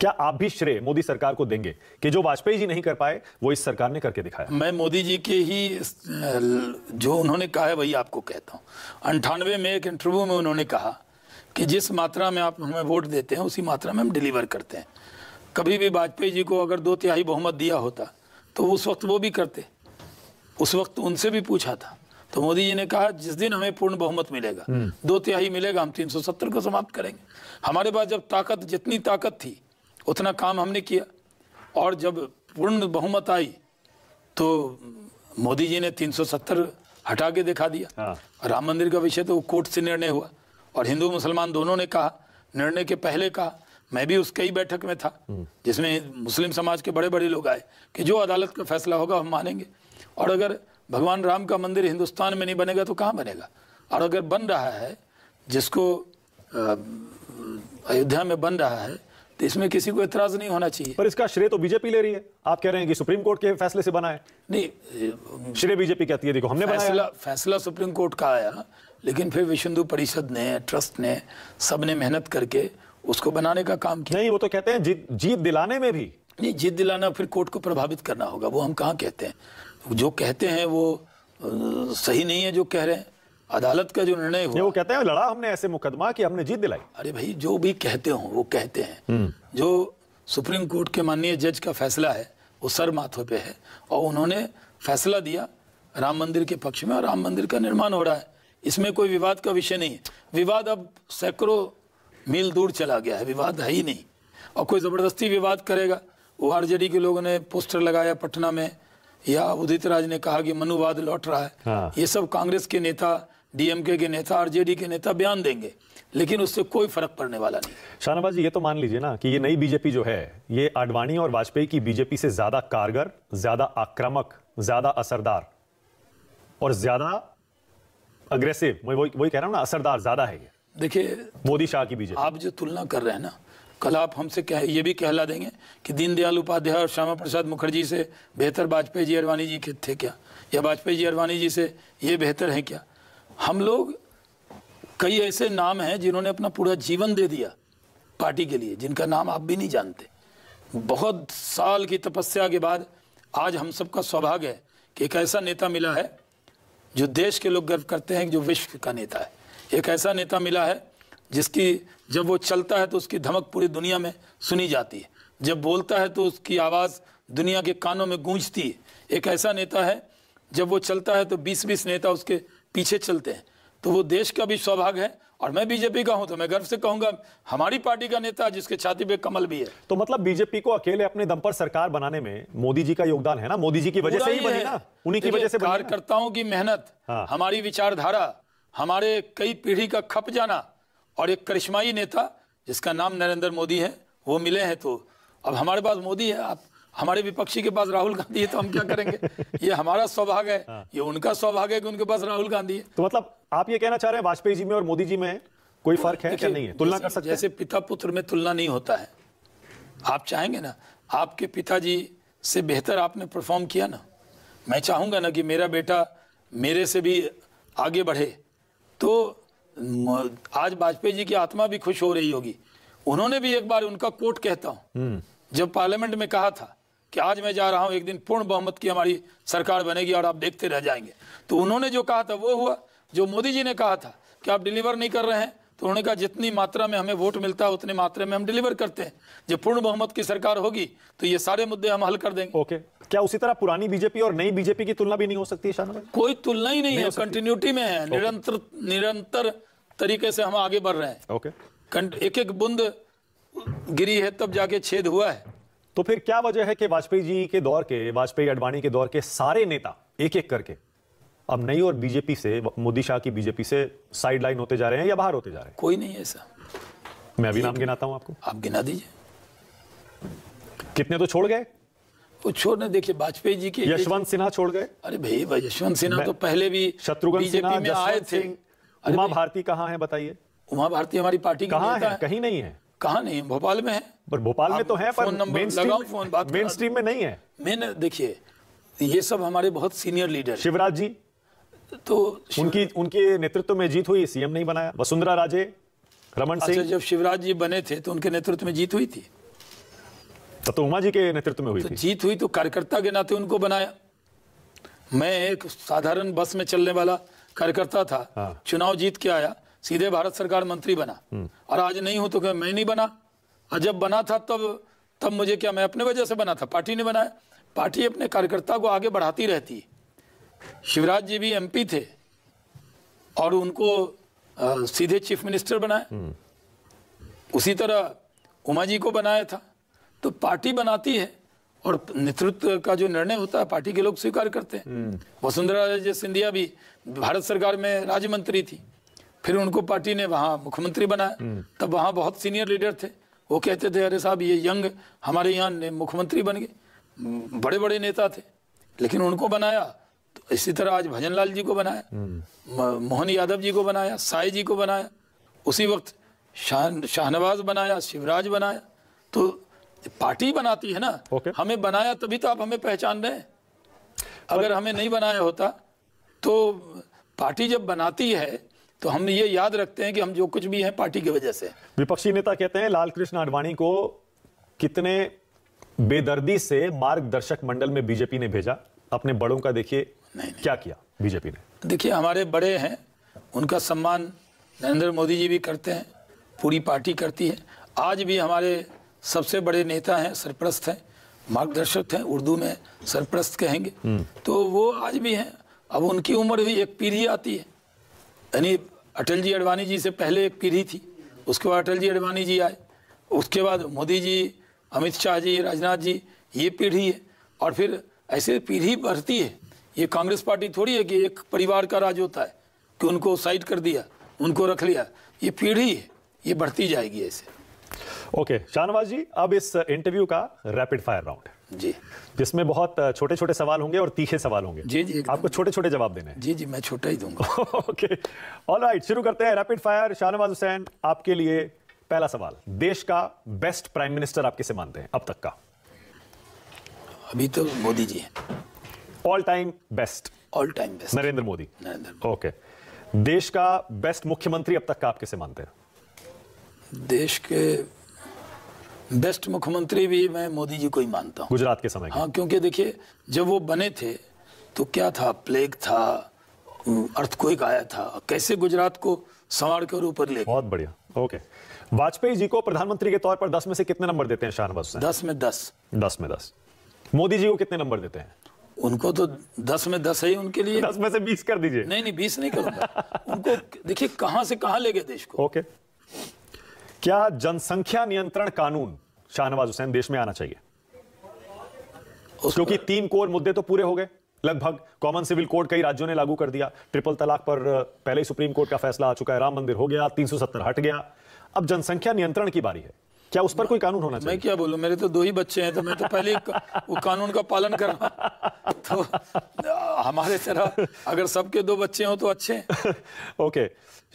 क्या आप भी श्रेय मोदी सरकार को देंगे कि जो वाजपेयी जी नहीं कर पाए वो इस सरकार ने करके दिखाया मैं मोदी जी के ही जो उन्होंने कहा है वही आपको कहता हूँ अंठानवे में एक इंटरव्यू में उन्होंने कहा कि जिस मात्रा में आप हमें वोट देते हैं उसी मात्रा में हम डिलीवर करते हैं कभी भी वाजपेयी जी को अगर दो तिहाई बहुमत दिया होता तो उस वक्त वो भी करते उस वक्त उनसे भी पूछा था तो मोदी जी ने कहा जिस दिन हमें पूर्ण बहुमत मिलेगा हम्म। दो तिहाई मिलेगा हम 370 को समाप्त करेंगे हमारे पास जब ताकत जितनी ताकत थी उतना काम हमने किया और जब पूर्ण बहुमत आई तो मोदी जी ने 370 हटा के दिखा दिया हाँ। राम मंदिर का विषय तो कोर्ट से निर्णय हुआ और हिंदू मुसलमान दोनों ने कहा निर्णय के पहले कहा मैं भी उस कई बैठक में था हम्म। जिसमें मुस्लिम समाज के बड़े बड़े लोग आए कि जो अदालत का फैसला होगा हम मानेंगे और अगर भगवान राम का मंदिर हिंदुस्तान में नहीं बनेगा तो कहाँ बनेगा और अगर बन रहा है जिसको अयोध्या में बन रहा है तो इसमें किसी को एतराज नहीं होना चाहिए पर इसका श्रेय तो बीजेपी ले रही है आप कह रहे हैं कि सुप्रीम कोर्ट के फैसले से बना है नहीं श्रेय बीजेपी कहती है देखो हमने फैसला, बनाया फैसला सुप्रीम कोर्ट का आया लेकिन फिर विश्व हिंदू परिषद ने ट्रस्ट ने सब ने मेहनत करके उसको बनाने का काम किया नहीं वो तो कहते हैं जीत जीत दिलाने में भी नहीं जीत दिलाना फिर कोर्ट को प्रभावित करना होगा वो हम कहाँ कहते हैं जो कहते हैं वो सही नहीं है जो कह रहे हैं अदालत का जो निर्णय हुआ वो कहते हैं लड़ा हमने ऐसे मुकदमा कि हमने जीत दिलाई अरे भाई जो भी कहते हो वो कहते हैं हम्म। जो सुप्रीम कोर्ट के माननीय जज का फैसला है वो सर माथों पे है और उन्होंने फैसला दिया राम मंदिर के पक्ष में और राम मंदिर का निर्माण हो रहा है इसमें कोई विवाद का विषय नहीं है विवाद अब सैकड़ों मील दूर चला गया है विवाद है ही नहीं और कोई ज़बरदस्ती विवाद करेगा वो आर के लोगों ने पोस्टर लगाया पटना में या उदित राज ने कहा कि मनुवाद लौट रहा है हाँ। ये सब कांग्रेस के नेता डीएमके के नेता आरजेडी के नेता बयान देंगे लेकिन उससे कोई फर्क पड़ने वाला नहीं शाहनवाज जी ये तो मान लीजिए ना कि ये नई बीजेपी जो है ये आडवाणी और वाजपेयी की बीजेपी से ज्यादा कारगर ज्यादा आक्रामक ज्यादा असरदार और ज्यादा अग्रेसिव मैं वही वही कह रहा हूँ ना असरदार ज्यादा है ये देखिए मोदी शाह की बीजेपी आप जो तुलना कर रहे हैं ना कल आप हमसे कह ये भी कहला देंगे कि दीनदयाल उपाध्याय और श्यामा प्रसाद मुखर्जी से बेहतर वाजपेयी जी अडवाणी जी के थे क्या या वाजपेयी जी अडवाणी जी से ये बेहतर हैं क्या हम लोग कई ऐसे नाम हैं जिन्होंने अपना पूरा जीवन दे दिया पार्टी के लिए जिनका नाम आप भी नहीं जानते बहुत साल की तपस्या के बाद आज हम सबका सौभाग्य है कि एक ऐसा नेता मिला है जो देश के लोग गर्व करते हैं जो विश्व का नेता है एक ऐसा नेता मिला है जिसकी जब वो चलता है तो उसकी धमक पूरी दुनिया में सुनी जाती है जब बोलता है तो उसकी आवाज़ दुनिया के कानों में गूंजती है एक ऐसा नेता है जब वो चलता है तो बीस बीस नेता उसके पीछे चलते हैं तो वो देश का भी सौभाग्य है और मैं बीजेपी का हूं तो मैं गर्व से कहूंगा हमारी पार्टी का नेता जिसके छाती पे कमल भी है तो मतलब बीजेपी को अकेले अपने दम पर सरकार बनाने में मोदी जी का योगदान है ना मोदी जी की वजह से ही बनी ना उन्हीं की वजह से कार्यकर्ताओं की मेहनत हाँ। हमारी विचारधारा हमारे कई पीढ़ी का खप जाना और एक करिश्माई नेता जिसका नाम नरेंद्र मोदी है वो मिले हैं तो अब हमारे पास मोदी है आप हमारे विपक्षी के पास राहुल गांधी है तो हम क्या करेंगे ये हमारा सौभाग्य है हाँ। ये उनका सौभाग्य है कि उनके पास राहुल गांधी है तो मतलब आप ये कहना चाह रहे हैं वाजपेयी जी में और मोदी जी में कोई फर्क है क्या नहीं है तुलना कर सकते जैसे पिता पुत्र में तुलना नहीं होता है आप चाहेंगे ना आपके पिताजी से बेहतर आपने परफॉर्म किया ना मैं चाहूंगा ना कि मेरा बेटा मेरे से भी आगे बढ़े तो आज वाजपेयी जी की आत्मा भी खुश हो रही होगी उन्होंने भी एक बार उनका कोट कहता हूं हम्म। जब पार्लियामेंट में कहा था कि आज मैं जा रहा हूँ एक दिन पूर्ण बहुमत की हमारी सरकार बनेगी और आप देखते रह जाएंगे तो उन्होंने जो कहा था वो हुआ जो मोदी जी ने कहा था कि आप डिलीवर नहीं कर रहे हैं तो उन्होंने कहा जितनी मात्रा में हमें वोट मिलता है उतनी मात्रा में हम डिलीवर करते हैं जब पूर्ण बहुमत की सरकार होगी तो ये सारे मुद्दे हम हल कर देंगे ओके क्या उसी तरह पुरानी बीजेपी और नई बीजेपी की तुलना भी नहीं हो सकती कोई तुलना ही नहीं, है कंटिन्यूटी में है निरंतर निरंतर तरीके से हम आगे बढ़ रहे हैं ओके एक एक बुंद गिरी है तब जाके छेद हुआ है तो फिर क्या वजह है कि वाजपेयी जी के दौर के वाजपेयी अडवाणी के दौर के सारे नेता एक एक करके अब नहीं और बीजेपी से मोदी शाह की बीजेपी से साइड लाइन होते जा रहे हैं या बाहर होते जा रहे हैं कोई नहीं ऐसा मैं अभी नाम गिनाता हूं आपको आप गिना दीजिए कितने तो छोड़ गए वो छोड़ने देखिए वाजपेयी जी के यशवंत सिन्हा छोड़ गए अरे भैया यशवंत सिन्हा तो पहले भी शत्रुघ्न सिन्हा आए थे उमा भारती कहाँ है बताइए उमा भारती हमारी पार्टी कहाँ है कहीं नहीं है कहा नहीं भोपाल में है पर भोपाल में तो है पर मेन स्ट्रीम मेन स्ट्रीम में नहीं है मैंने देखिए ये सब हमारे बहुत सीनियर लीडर शिवराज जी तो उनकी उनके नेतृत्व में जीत हुई सीएम नहीं बनाया वसुंधरा राजे रमन अच्छा, सिंह जब शिवराज जी बने थे तो उनके नेतृत्व में जीत हुई थी तो, तो उमा जी के नेतृत्व में हुई तो थी। जीत हुई तो कार्यकर्ता के नाते उनको बनाया मैं एक साधारण बस में चलने वाला कार्यकर्ता था हाँ। चुनाव जीत के आया सीधे भारत सरकार मंत्री बना हम्म। और आज नहीं हूं तो क्या मैं नहीं बना और जब बना था तब तब मुझे क्या मैं अपने वजह से बना था पार्टी ने बनाया पार्टी अपने कार्यकर्ता को आगे बढ़ाती रहती है शिवराज जी भी एमपी थे और उनको आ, सीधे चीफ मिनिस्टर बनाया हम्म। उसी तरह उमा जी को बनाया था तो पार्टी बनाती है और नेतृत्व का जो निर्णय होता है पार्टी के लोग स्वीकार करते हैं हम्म। वसुंधरा राजे सिंधिया भी भारत सरकार में राज्य मंत्री थी फिर उनको पार्टी ने वहाँ मुख्यमंत्री बनाया हम्म। तब वहाँ बहुत सीनियर लीडर थे वो कहते थे अरे साहब ये यंग हमारे यहाँ मुख्यमंत्री बन गए हम्म, बड़े बड़े नेता थे लेकिन उनको बनाया तो इसी तरह आज भजन लाल जी को बनाया हम्म। मोहन यादव जी को बनाया साई जी को बनाया उसी वक्त शाह शाहनवाज बनाया शिवराज बनाया तो पार्टी बनाती है ना okay. हमें बनाया तभी तो आप हमें पहचान रहे अगर हमें नहीं बनाया होता तो पार्टी जब बनाती है तो हम ये याद रखते हैं कि हम जो कुछ भी हैं पार्टी की वजह से विपक्षी नेता कहते हैं लाल कृष्ण आडवाणी को कितने बेदर्दी से मार्गदर्शक मंडल में बीजेपी ने भेजा अपने बड़ों का देखिए नहीं, क्या किया बीजेपी ने देखिए हमारे बड़े हैं उनका सम्मान नरेंद्र मोदी जी भी करते हैं पूरी पार्टी करती है आज भी हमारे सबसे बड़े नेता हैं सरप्रस्त हैं मार्गदर्शक हैं उर्दू में सरप्रस्त कहेंगे हम्म। तो वो आज भी हैं अब उनकी उम्र भी एक पीढ़ी आती है यानी अटल जी अडवाणी जी से पहले एक पीढ़ी थी उसके बाद अटल जी अडवाणी जी आए उसके बाद मोदी जी अमित शाह जी राजनाथ जी ये पीढ़ी है और फिर ऐसे पीढ़ी बढ़ती है ये कांग्रेस पार्टी थोड़ी है कि एक परिवार का राज होता है कि उनको साइड कर दिया उनको रख लिया ये पीढ़ी है ये बढ़ती जाएगी ऐसे ओके शाहनवाज जी अब इस इंटरव्यू का रैपिड फायर राउंड जी जिसमें बहुत छोटे छोटे सवाल होंगे और तीखे सवाल होंगे जी जी आपको छोटे छोटे जवाब देने जी जी मैं छोटा ही दूंगा ओके ऑल राइट शुरू करते हैं रैपिड फायर शाहनवाज हुसैन आपके लिए पहला सवाल देश का बेस्ट प्राइम मिनिस्टर आप किसे मानते हैं अब तक का अभी तो Modi ji all time best all time best Narendra Modi Narendra okay देश का बेस्ट मुख्यमंत्री अब तक का आप किसे मानते हैं देश के बेस्ट मुख्यमंत्री भी मैं मोदी जी को ही मानता हूँ गुजरात के समय हाँ क्योंकि देखिए जब वो बने थे तो क्या था प्लेग था अर्थक्वेक आया था कैसे गुजरात को संवार के ऊपर ले बहुत बढ़िया ओके वाजपेयी जी को प्रधानमंत्री के तौर पर दस में से कितने नंबर देते हैं शाहनवाज दस में दस दस में दस मोदी जी को कितने नंबर देते हैं उनको तो दस में दस है उनके लिए दस में से बीस कर दीजिए नहीं नहीं बीस नहीं करूंगा उनको देखिए कहां से कहां ले गए देश को ओके okay. क्या जनसंख्या नियंत्रण कानून शाहनवाज हुसैन देश में आना चाहिए क्योंकि तीन कोर मुद्दे तो पूरे हो गए लगभग कॉमन सिविल कोड कई राज्यों ने लागू कर दिया ट्रिपल तलाक पर पहले ही सुप्रीम कोर्ट का फैसला आ चुका है राम मंदिर हो गया 370 हट गया अब जनसंख्या नियंत्रण की बारी है क्या उस पर कोई कानून होना चाहिए मैं क्या बोलूं मेरे तो दो ही बच्चे हैं तो मैं तो पहले वो कानून का पालन कर रहा तो हमारे तरह अगर सबके दो बच्चे हो तो अच्छे ओके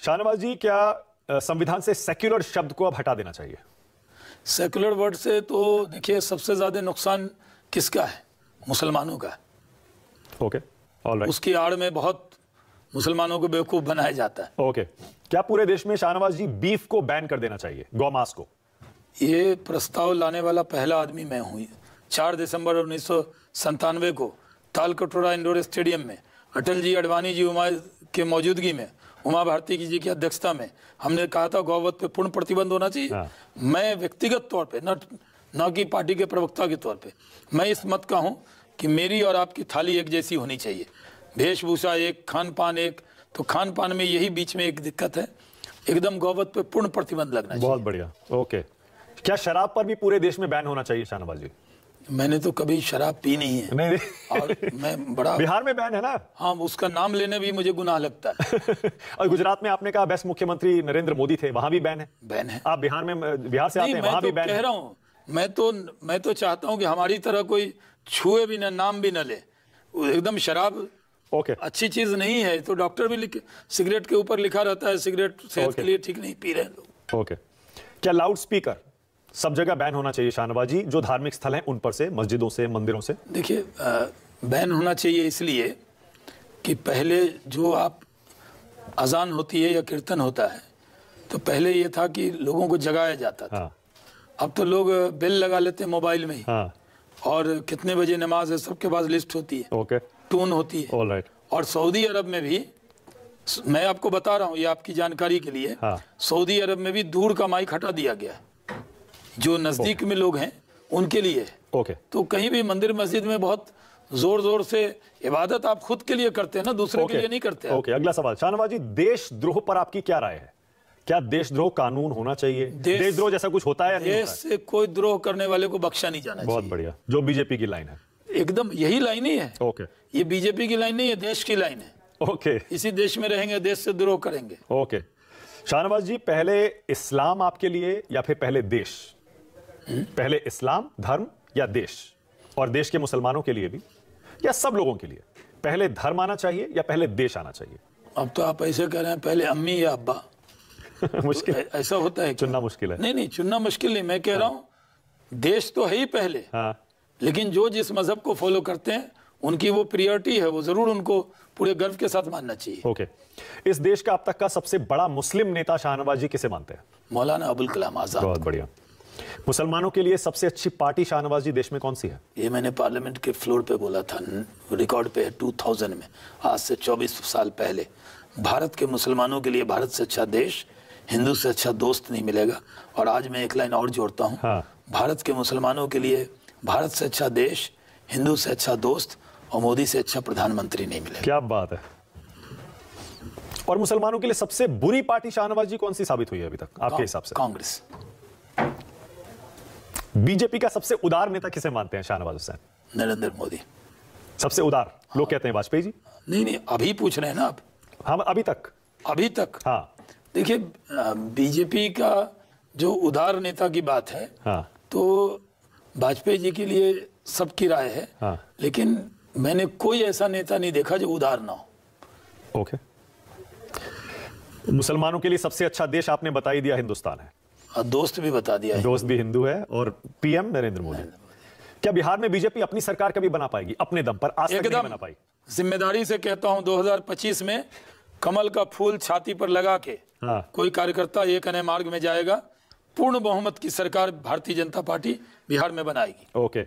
शाहनवाज जी क्या संविधान से सेक्युलर शब्द को अब हटा देना चाहिए सेक्युलर वर्ड से तो देखिए सबसे ज़्यादा नुकसान किसका है मुसलमानों का ओके okay, right. उसकी आड़ में बहुत मुसलमानों को बेवकूफ़ बनाया जाता है ओके okay. क्या पूरे देश में शाहनवाज जी बीफ को बैन कर देना चाहिए गौमास को ये प्रस्ताव लाने वाला पहला आदमी मैं हूँ चार दिसंबर उन्नीस को ताल कटोरा इंडोर स्टेडियम में अटल जी अडवाणी जी उमा के मौजूदगी में उमा भारती की जी की अध्यक्षता में हमने कहा था गौवध पे पूर्ण प्रतिबंध होना चाहिए हाँ। मैं व्यक्तिगत तौर पे न न कि पार्टी के प्रवक्ता के तौर पे मैं इस मत का हूँ कि मेरी और आपकी थाली एक जैसी होनी चाहिए वेशभूषा एक खान पान एक तो खान पान में यही बीच में एक दिक्कत है एकदम गौवत पे पूर्ण प्रतिबंध लगना बहुत बढ़िया ओके क्या शराब पर भी पूरे देश में बैन होना चाहिए शाहनवाज जी मैंने तो कभी शराब पी नहीं है नहीं, और मैं बड़ा बिहार में बैन है ना हाँ उसका नाम लेने भी मुझे गुनाह लगता है और गुजरात में आपने कहा बेस्ट मुख्यमंत्री नरेंद्र मोदी थे वहां भी बैन है बैन है आप बिहार में बिहार से आते हैं वहां तो भी बैन कह रहा हूँ मैं तो मैं तो चाहता हूँ कि हमारी तरह कोई छुए भी ना नाम भी न ले एकदम शराब ओके okay. अच्छी चीज नहीं है तो डॉक्टर भी लिख सिगरेट के ऊपर लिखा रहता है सिगरेट सेहत के लिए ठीक नहीं पी रहे लोग ओके क्या लाउड स्पीकर सब जगह बैन होना चाहिए शाहनवाजी जो धार्मिक स्थल हैं उन पर से मस्जिदों से मंदिरों से देखिए बैन होना चाहिए इसलिए कि पहले जो आप अजान होती है या कीर्तन होता है तो पहले ये था कि लोगों को जगाया जाता था हाँ। अब तो लोग बिल लगा लेते हैं मोबाइल में ही हाँ। और कितने बजे नमाज है सबके पास लिस्ट होती है ओके टून होती है ऑल राइट और सऊदी अरब में भी मैं आपको बता रहा हूँ ये आपकी जानकारी के लिए हाँ। सऊदी अरब में भी दूर का माइक हटा दिया गया है जो नज़दीक में लोग हैं उनके लिए ओके तो कहीं भी मंदिर मस्जिद में बहुत जोर जोर से इबादत आप खुद के लिए करते हैं ना दूसरे के लिए नहीं करते ओके अगला सवाल शाहनवाजी देशद्रोह पर आपकी क्या राय है क्या देशद्रोह कानून होना चाहिए देश, देशद्रोह जैसा कुछ होता है देश से कोई द्रोह करने वाले को बख्शा नहीं जाना बहुत बढ़िया जो बीजेपी की लाइन है एकदम यही लाइन ही है ओके ये बीजेपी की लाइन नहीं है देश की लाइन है ओके इसी देश में रहेंगे देश से द्रोह करेंगे ओके शाहनवाज जी पहले इस्लाम आपके लिए या फिर पहले देश पहले इस्लाम धर्म या देश और देश के मुसलमानों के लिए भी या सब लोगों के लिए पहले धर्म आना चाहिए या पहले देश आना चाहिए अब तो आप ऐसे कह रहे हैं पहले अम्मी या अब्बा मुश्किल तो ऐसा होता है चुनना मुश्किल है नहीं नहीं चुनना मुश्किल नहीं मैं कह हाँ। रहा हूँ देश तो है ही पहले हाँ। लेकिन जो जिस मजहब को फॉलो करते हैं उनकी वो प्रियोरिटी है वो जरूर उनको पूरे गर्व के साथ मानना चाहिए ओके इस देश का अब तक का सबसे बड़ा मुस्लिम नेता शाहनवाज जी किसे मानते हैं मौलाना अबुल कलाम आजाद बहुत बढ़िया मुसलमानों के लिए सबसे अच्छी पार्टी शाहनवाज जी देश में कौन सी है ये मैंने पार्लियामेंट के फ्लोर पे बोला था रिकॉर्ड पे है 2000 में आज से 24 साल पहले भारत के मुसलमानों के लिए भारत से अच्छा देश हिंदू से अच्छा दोस्त नहीं मिलेगा और आज मैं एक लाइन और जोड़ता हूँ हाँ। भारत के मुसलमानों के लिए भारत से अच्छा देश हिंदू से अच्छा दोस्त और मोदी से अच्छा प्रधानमंत्री नहीं मिलेगा क्या बात है और मुसलमानों के लिए सबसे बुरी पार्टी शाहनवाज जी कौन सी साबित हुई है अभी तक आपके हिसाब से कांग्रेस बीजेपी का सबसे उदार नेता किसे मानते हैं शाहनवाज हुसैन नरेंद्र मोदी सबसे उदार हाँ। लोग कहते हैं वाजपेयी जी नहीं नहीं अभी पूछ रहे हैं ना आप हम हाँ, अभी तक अभी तक हाँ देखिए बीजेपी का जो उदार नेता की बात है हाँ तो वाजपेयी जी के लिए सबकी राय है हाँ। लेकिन मैंने कोई ऐसा नेता नहीं देखा जो उदार ना हो ओके मुसलमानों के लिए सबसे अच्छा देश आपने बताई दिया हिंदुस्तान है और दोस्त भी बता दिया है। दोस्त भी हिंदू है और पीएम नरेंद्र मोदी क्या बिहार में बीजेपी अपनी सरकार कभी बना पाएगी अपने दम पर आज तक नहीं बना पाई जिम्मेदारी से कहता हूं 2025 में कमल का फूल छाती पर लगा के हाँ। कोई कार्यकर्ता एक अन्य मार्ग में जाएगा पूर्ण बहुमत की सरकार भारतीय जनता पार्टी बिहार में बनाएगी ओके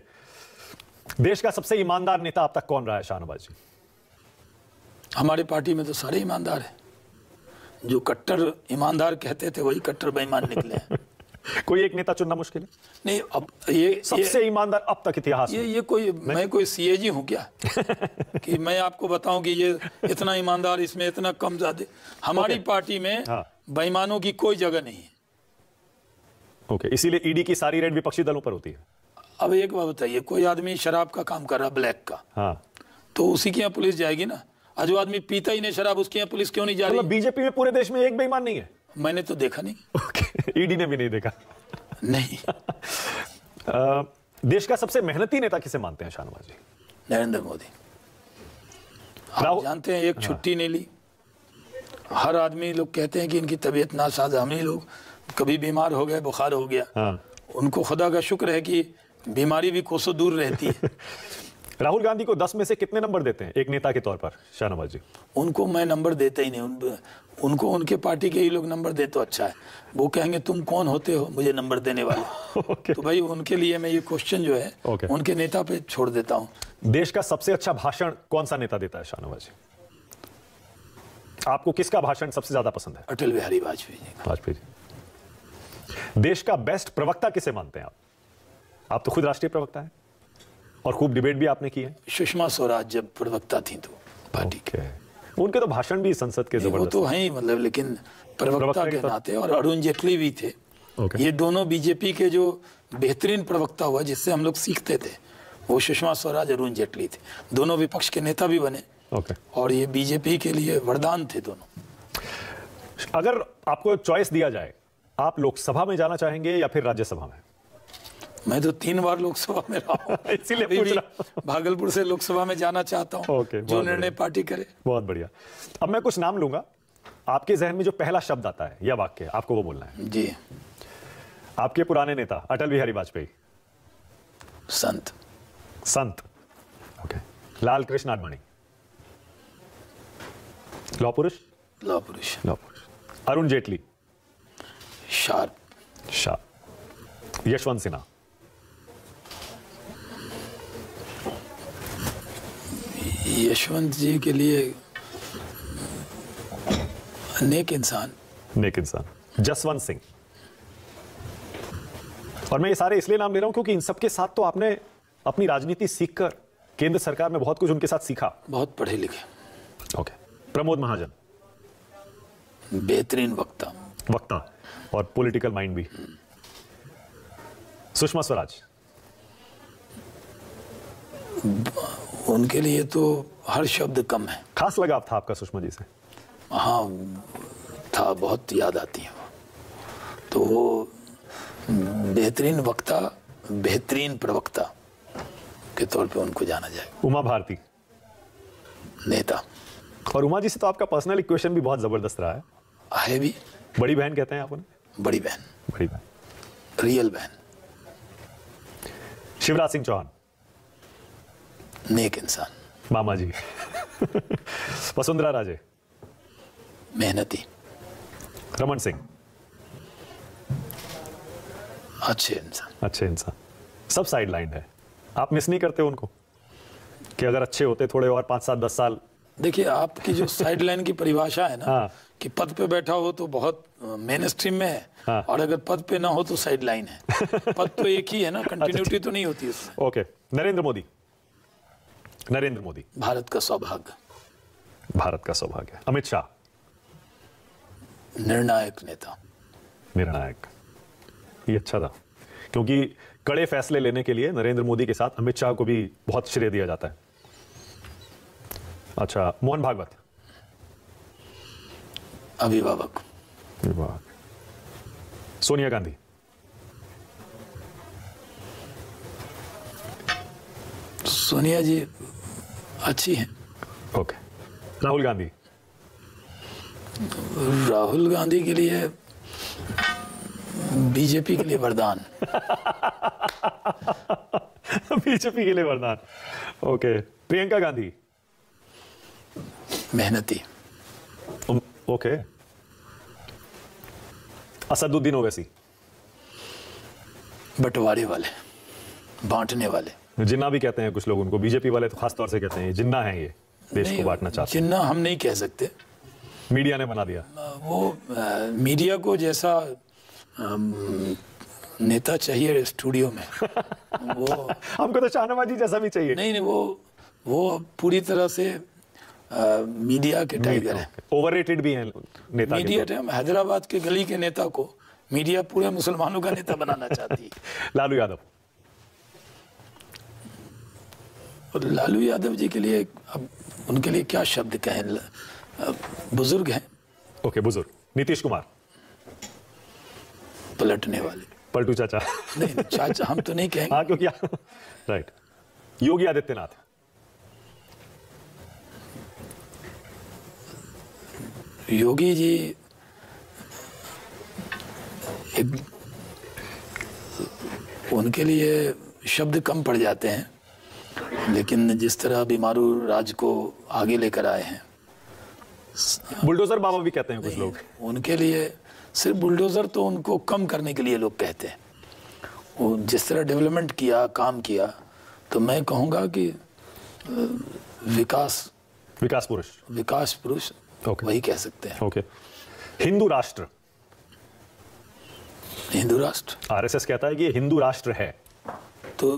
देश का सबसे ईमानदार नेता अब तक कौन रहा है शाहनवाज जी हमारी पार्टी में तो सारे ईमानदार है जो कट्टर ईमानदार कहते थे वही कट्टर बेईमान निकले हैं कोई एक नेता चुनना मुश्किल है नहीं अब ये सबसे ईमानदार अब तक इतिहास ये ये कोई मैं कोई सीएजी हूँ क्या कि मैं आपको बताऊं कि ये इतना ईमानदार इसमें इतना कम ज्यादा हमारी okay. पार्टी में हाँ। बेईमानों की कोई जगह नहीं है ओके okay. इसीलिए ईडी e की सारी रेड विपक्षी दलों पर होती है अब एक बात बताइए कोई आदमी शराब का काम कर रहा ब्लैक का हाँ तो उसी के यहाँ पुलिस जाएगी ना आज वो आदमी पीता ही नहीं शराब उसके यहाँ पुलिस क्यों नहीं जा रही मतलब बीजेपी में पूरे देश में एक बेईमान नहीं है मैंने तो देखा नहीं ईडी e ने भी नहीं देखा नहीं देश का सबसे मेहनती नेता किसे मानते हैं शाहनवाज जी नरेंद्र मोदी आप जानते हैं एक हाँ। छुट्टी नहीं ली हर आदमी लोग कहते हैं कि इनकी तबीयत नासाज हमने लोग कभी बीमार हो गए बुखार हो गया हाँ। उनको खुदा का शुक्र है कि बीमारी भी कोसों दूर रहती है राहुल गांधी को दस में से कितने नंबर देते हैं एक नेता के तौर पर शाहनवाज जी उनको मैं नंबर देता ही नहीं उनको उनके पार्टी के ही लोग नंबर दे तो अच्छा है वो कहेंगे तुम कौन होते हो मुझे नंबर देने वाले okay. तो भाई उनके लिए मैं ये क्वेश्चन जो है okay. उनके नेता पे छोड़ देता हूँ देश का सबसे अच्छा भाषण कौन सा नेता देता है शाहनवाज जी आपको किसका भाषण सबसे ज्यादा पसंद है अटल बिहारी वाजपेयी जी वाजपेयी जी देश का बेस्ट प्रवक्ता किसे मानते हैं आप आप तो खुद राष्ट्रीय प्रवक्ता हैं और खूब डिबेट भी आपने की है सुषमा स्वराज जब प्रवक्ता थी तो पार्टी के उनके तो भाषण भी संसद के जबरदस्त तो है मतलब लेकिन प्रवक्ता के नाते और अरुण जेटली भी थे ये दोनों बीजेपी के जो बेहतरीन प्रवक्ता हुआ जिससे हम लोग सीखते थे वो सुषमा स्वराज अरुण जेटली थे दोनों विपक्ष के नेता भी बने और ये बीजेपी के लिए वरदान थे दोनों अगर आपको चॉइस दिया जाए आप लोकसभा में जाना चाहेंगे या फिर राज्यसभा में मैं तो तीन बार लोकसभा में रहा पूछ इसीलिए भागलपुर से लोकसभा में जाना चाहता हूँ okay, जो निर्णय पार्टी करे बहुत बढ़िया अब मैं कुछ नाम लूंगा आपके जहन में जो पहला शब्द आता है यह वाक्य आपको वो बोलना है जी आपके पुराने नेता अटल बिहारी वाजपेयी संत संत ओके लाल कृष्ण आडवाणी लॉ पुरुष लॉ पुरुष लॉ पुरुष अरुण जेटली शार्प शार्प यशवंत सिन्हा यशवंत जी के लिए नेक इंसान नेक इंसान जसवंत सिंह और मैं ये सारे इसलिए नाम ले रहा हूं क्योंकि इन सबके साथ तो आपने अपनी राजनीति सीखकर केंद्र सरकार में बहुत कुछ उनके साथ सीखा बहुत पढ़े लिखे ओके प्रमोद महाजन बेहतरीन वक्ता वक्ता और पॉलिटिकल माइंड भी सुषमा स्वराज उनके लिए तो हर शब्द कम है खास लगाव था आपका सुषमा जी से हाँ था बहुत याद आती है तो वो बेहतरीन वक्ता बेहतरीन प्रवक्ता के तौर पे उनको जाना जाए उमा भारती नेता और उमा जी से तो आपका पर्सनल इक्वेशन भी बहुत ज़बरदस्त रहा है है भी बड़ी बहन कहते हैं आप उन्हें बड़ी बहन बड़ी बहन रियल बहन शिवराज सिंह चौहान नेक इंसान मामा जी वसुंधरा राजे मेहनती रमन सिंह अच्छे इंसान अच्छे इंसान सब साइड लाइन है आप मिस नहीं करते उनको कि अगर अच्छे होते थोड़े और पांच सात दस साल देखिए आपकी जो साइड लाइन की परिभाषा है ना हाँ। कि पद पे बैठा हो तो बहुत मेन स्ट्रीम में है हाँ। और अगर पद पे ना हो तो साइड लाइन है पद तो एक ही है ना कंटिन्यूटी अच्छा। तो नहीं होती उसमें ओके नरेंद्र मोदी नरेंद्र मोदी भारत का सौभाग्य भारत का सौभाग्य अमित शाह निर्णायक नेता निर्णायक ये अच्छा था क्योंकि कड़े फैसले लेने के लिए नरेंद्र मोदी के साथ अमित शाह को भी बहुत श्रेय दिया जाता है अच्छा मोहन भागवत अभिभावक सोनिया गांधी सोनिया जी अच्छी है ओके राहुल गांधी राहुल गांधी के लिए बीजेपी के लिए वरदान बीजेपी के लिए वरदान ओके प्रियंका गांधी मेहनती ओके असदुद्दीन ओवैसी बंटवारे वाले बांटने वाले जिन्ना भी कहते हैं कुछ लोग उनको बीजेपी वाले तो खासतौर से कहते हैं जिन्ना है ये देश को बांटना चाहते हैं जिन्ना हम नहीं कह सकते मीडिया ने बना दिया वो आ, मीडिया को जैसा आ, नेता चाहिए स्टूडियो में वो हमको तो शाहनवाजी जैसा भी चाहिए नहीं नहीं वो वो पूरी तरह से आ, मीडिया के टाइगर है ओवररेटेड भी हैं नेता मीडिया टाइम हैदराबाद के गली के नेता को मीडिया पूरे मुसलमानों का नेता बनाना चाहती है लालू यादव और लालू यादव जी के लिए अब उनके लिए क्या शब्द कहें बुजुर्ग हैं ओके बुजुर्ग नीतीश कुमार पलटने वाले पलटू चाचा नहीं चाचा हम तो नहीं कहेंगे हाँ क्योंकि राइट योगी आदित्यनाथ योगी जी एक उनके लिए शब्द कम पड़ जाते हैं लेकिन जिस तरह अभी मारू राज को आगे लेकर आए हैं बुलडोजर बाबा भी कहते हैं कुछ लोग उनके लिए सिर्फ बुलडोजर तो उनको कम करने के लिए लोग कहते हैं वो जिस तरह डेवलपमेंट किया काम किया तो मैं कहूँगा कि विकास विकास पुरुष विकास पुरुष okay. वही कह सकते हैं ओके okay. हिंदू राष्ट्र हिंदू राष्ट्र आरएसएस कहता है कि हिंदू राष्ट्र है तो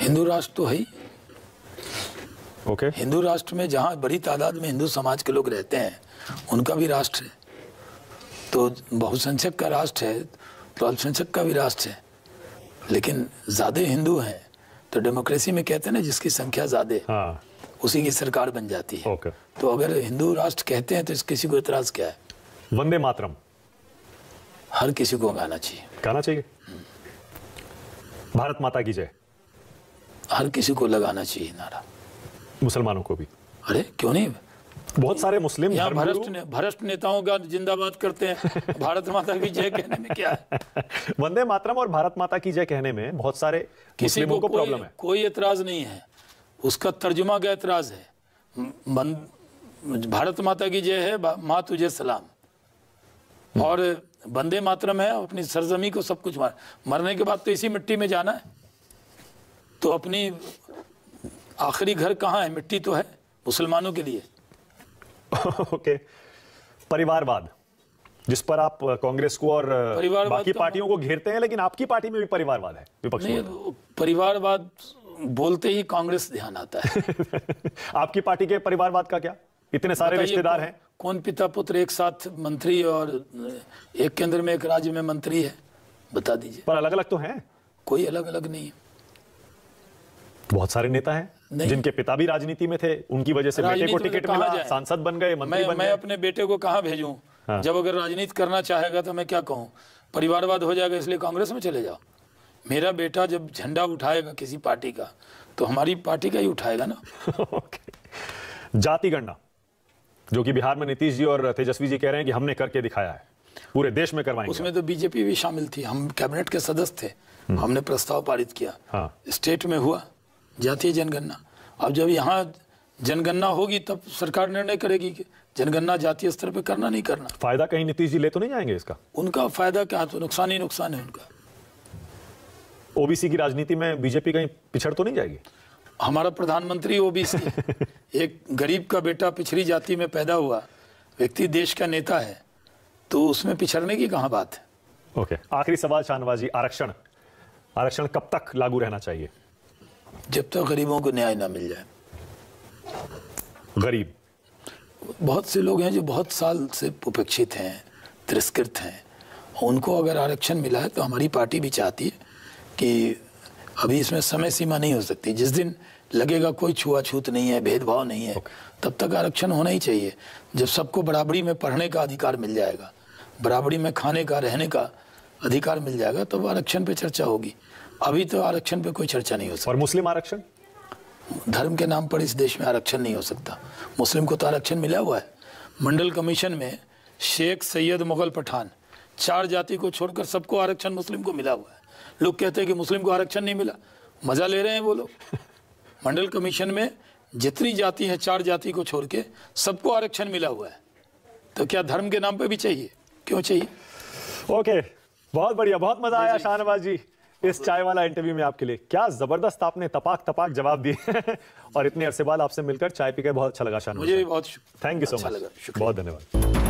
हिंदू राष्ट्र तो है ओके okay. हिंदू राष्ट्र में जहाँ बड़ी तादाद में हिंदू समाज के लोग रहते हैं उनका भी राष्ट्र है तो बहुसंख्यक का राष्ट्र है तो अल्पसंख्यक का भी राष्ट्र है लेकिन ज़्यादा हिंदू हैं तो डेमोक्रेसी में कहते हैं ना जिसकी संख्या ज़्यादा हाँ। उसी की सरकार बन जाती है okay. तो अगर हिंदू राष्ट्र कहते हैं तो इस किसी को इतराज क्या है वंदे मातरम हर किसी को गाना चाहिए गाना चाहिए हम्म। भारत माता की जय हर किसी को लगाना चाहिए नारा मुसलमानों को भी अरे क्यों नहीं बहुत सारे मुस्लिम भ्रष्ट ने, भ्रष्ट नेताओं का जिंदाबाद करते हैं भारत माता की जय कहने में क्या है वंदे मातरम और भारत माता की जय कहने में बहुत सारे किसी को, को प्रॉब्लम है कोई एतराज नहीं है उसका तर्जुमा का एतराज है भारत माता की जय है माँ तुझे सलाम हम्म। और वंदे मातरम है अपनी सरजमी को सब कुछ मरने के बाद तो इसी मिट्टी में जाना है तो अपनी आखिरी घर कहाँ है मिट्टी तो है मुसलमानों के लिए ओके परिवारवाद जिस पर आप कांग्रेस को और बाकी तो पार्टियों को घेरते हैं लेकिन आपकी पार्टी में भी परिवारवाद है विपक्ष में परिवारवाद बोलते ही कांग्रेस ध्यान आता है आपकी पार्टी के परिवारवाद का क्या इतने सारे रिश्तेदार हैं कौन पिता पुत्र एक साथ मंत्री और एक केंद्र में एक राज्य में मंत्री है बता दीजिए पर अलग अलग तो हैं कोई अलग अलग नहीं है बहुत सारे नेता हैं जिनके पिता भी राजनीति में थे उनकी वजह से बेटे को टिकट मिला सांसद बन गए मंत्री बन मैं अपने बेटे को कहा भेजू हाँ। जब अगर राजनीति करना चाहेगा तो मैं क्या कहूँ परिवारवाद हो जाएगा इसलिए कांग्रेस में चले जाओ मेरा बेटा जब झंडा उठाएगा किसी पार्टी का तो हमारी पार्टी का ही उठाएगा ना जाति गणना जो कि बिहार में नीतीश जी और तेजस्वी जी कह रहे हैं कि हमने करके दिखाया है पूरे देश में करवाएंगे उसमें तो बीजेपी भी शामिल थी हम कैबिनेट के सदस्य थे हम्म। हमने प्रस्ताव पारित किया हाँ। स्टेट में हुआ जातीय जनगणना अब जब यहाँ जनगणना होगी तब सरकार निर्णय करेगी कि जनगणना जातीय स्तर पर करना नहीं करना फायदा कहीं नीतीश जी ले तो नहीं जाएंगे इसका उनका फायदा क्या तो नुकसान ही नुकसान है उनका ओबीसी की राजनीति में बीजेपी कहीं पिछड़ तो नहीं जाएगी हमारा प्रधानमंत्री ओबीसी एक गरीब का बेटा पिछड़ी जाति में पैदा हुआ व्यक्ति देश का नेता है तो उसमें पिछड़ने की कहा बात है ओके आखिरी सवाल शाहनवाजी आरक्षण आरक्षण कब तक लागू रहना चाहिए जब तक तो गरीबों को न्याय ना मिल जाए गरीब बहुत से लोग हैं जो बहुत साल से उपेक्षित हैं तिरस्कृत हैं उनको अगर आरक्षण मिला है तो हमारी पार्टी भी चाहती है कि अभी इसमें समय सीमा नहीं हो सकती जिस दिन लगेगा कोई छुआछूत नहीं है भेदभाव नहीं है तब तक आरक्षण होना ही चाहिए जब सबको बराबरी में पढ़ने का अधिकार मिल जाएगा बराबरी में खाने का रहने का अधिकार मिल जाएगा तब तो आरक्षण पर चर्चा होगी अभी तो आरक्षण पे कोई चर्चा नहीं हो सकती और मुस्लिम आरक्षण धर्म के नाम पर इस देश में आरक्षण नहीं हो सकता मुस्लिम को तो आरक्षण मिला हुआ है मंडल कमीशन में शेख सैयद मुगल पठान चार जाति को छोड़कर सबको आरक्षण मुस्लिम को मिला हुआ है लोग कहते हैं कि मुस्लिम को आरक्षण नहीं मिला मज़ा ले रहे हैं वो लोग मंडल कमीशन में जितनी जाति है चार जाति को छोड़ के सबको आरक्षण मिला हुआ है तो क्या धर्म के नाम पर भी चाहिए क्यों चाहिए ओके बहुत बढ़िया बहुत मज़ा आया शाहनवाज जी इस चाय वाला इंटरव्यू में आपके लिए क्या जबरदस्त आपने तपाक तपाक जवाब दिए और इतने अरसे बाद आपसे मिलकर चाय पी के बहुत अच्छा लगा शान मुझे भी बहुत थैंक यू सो मच बहुत धन्यवाद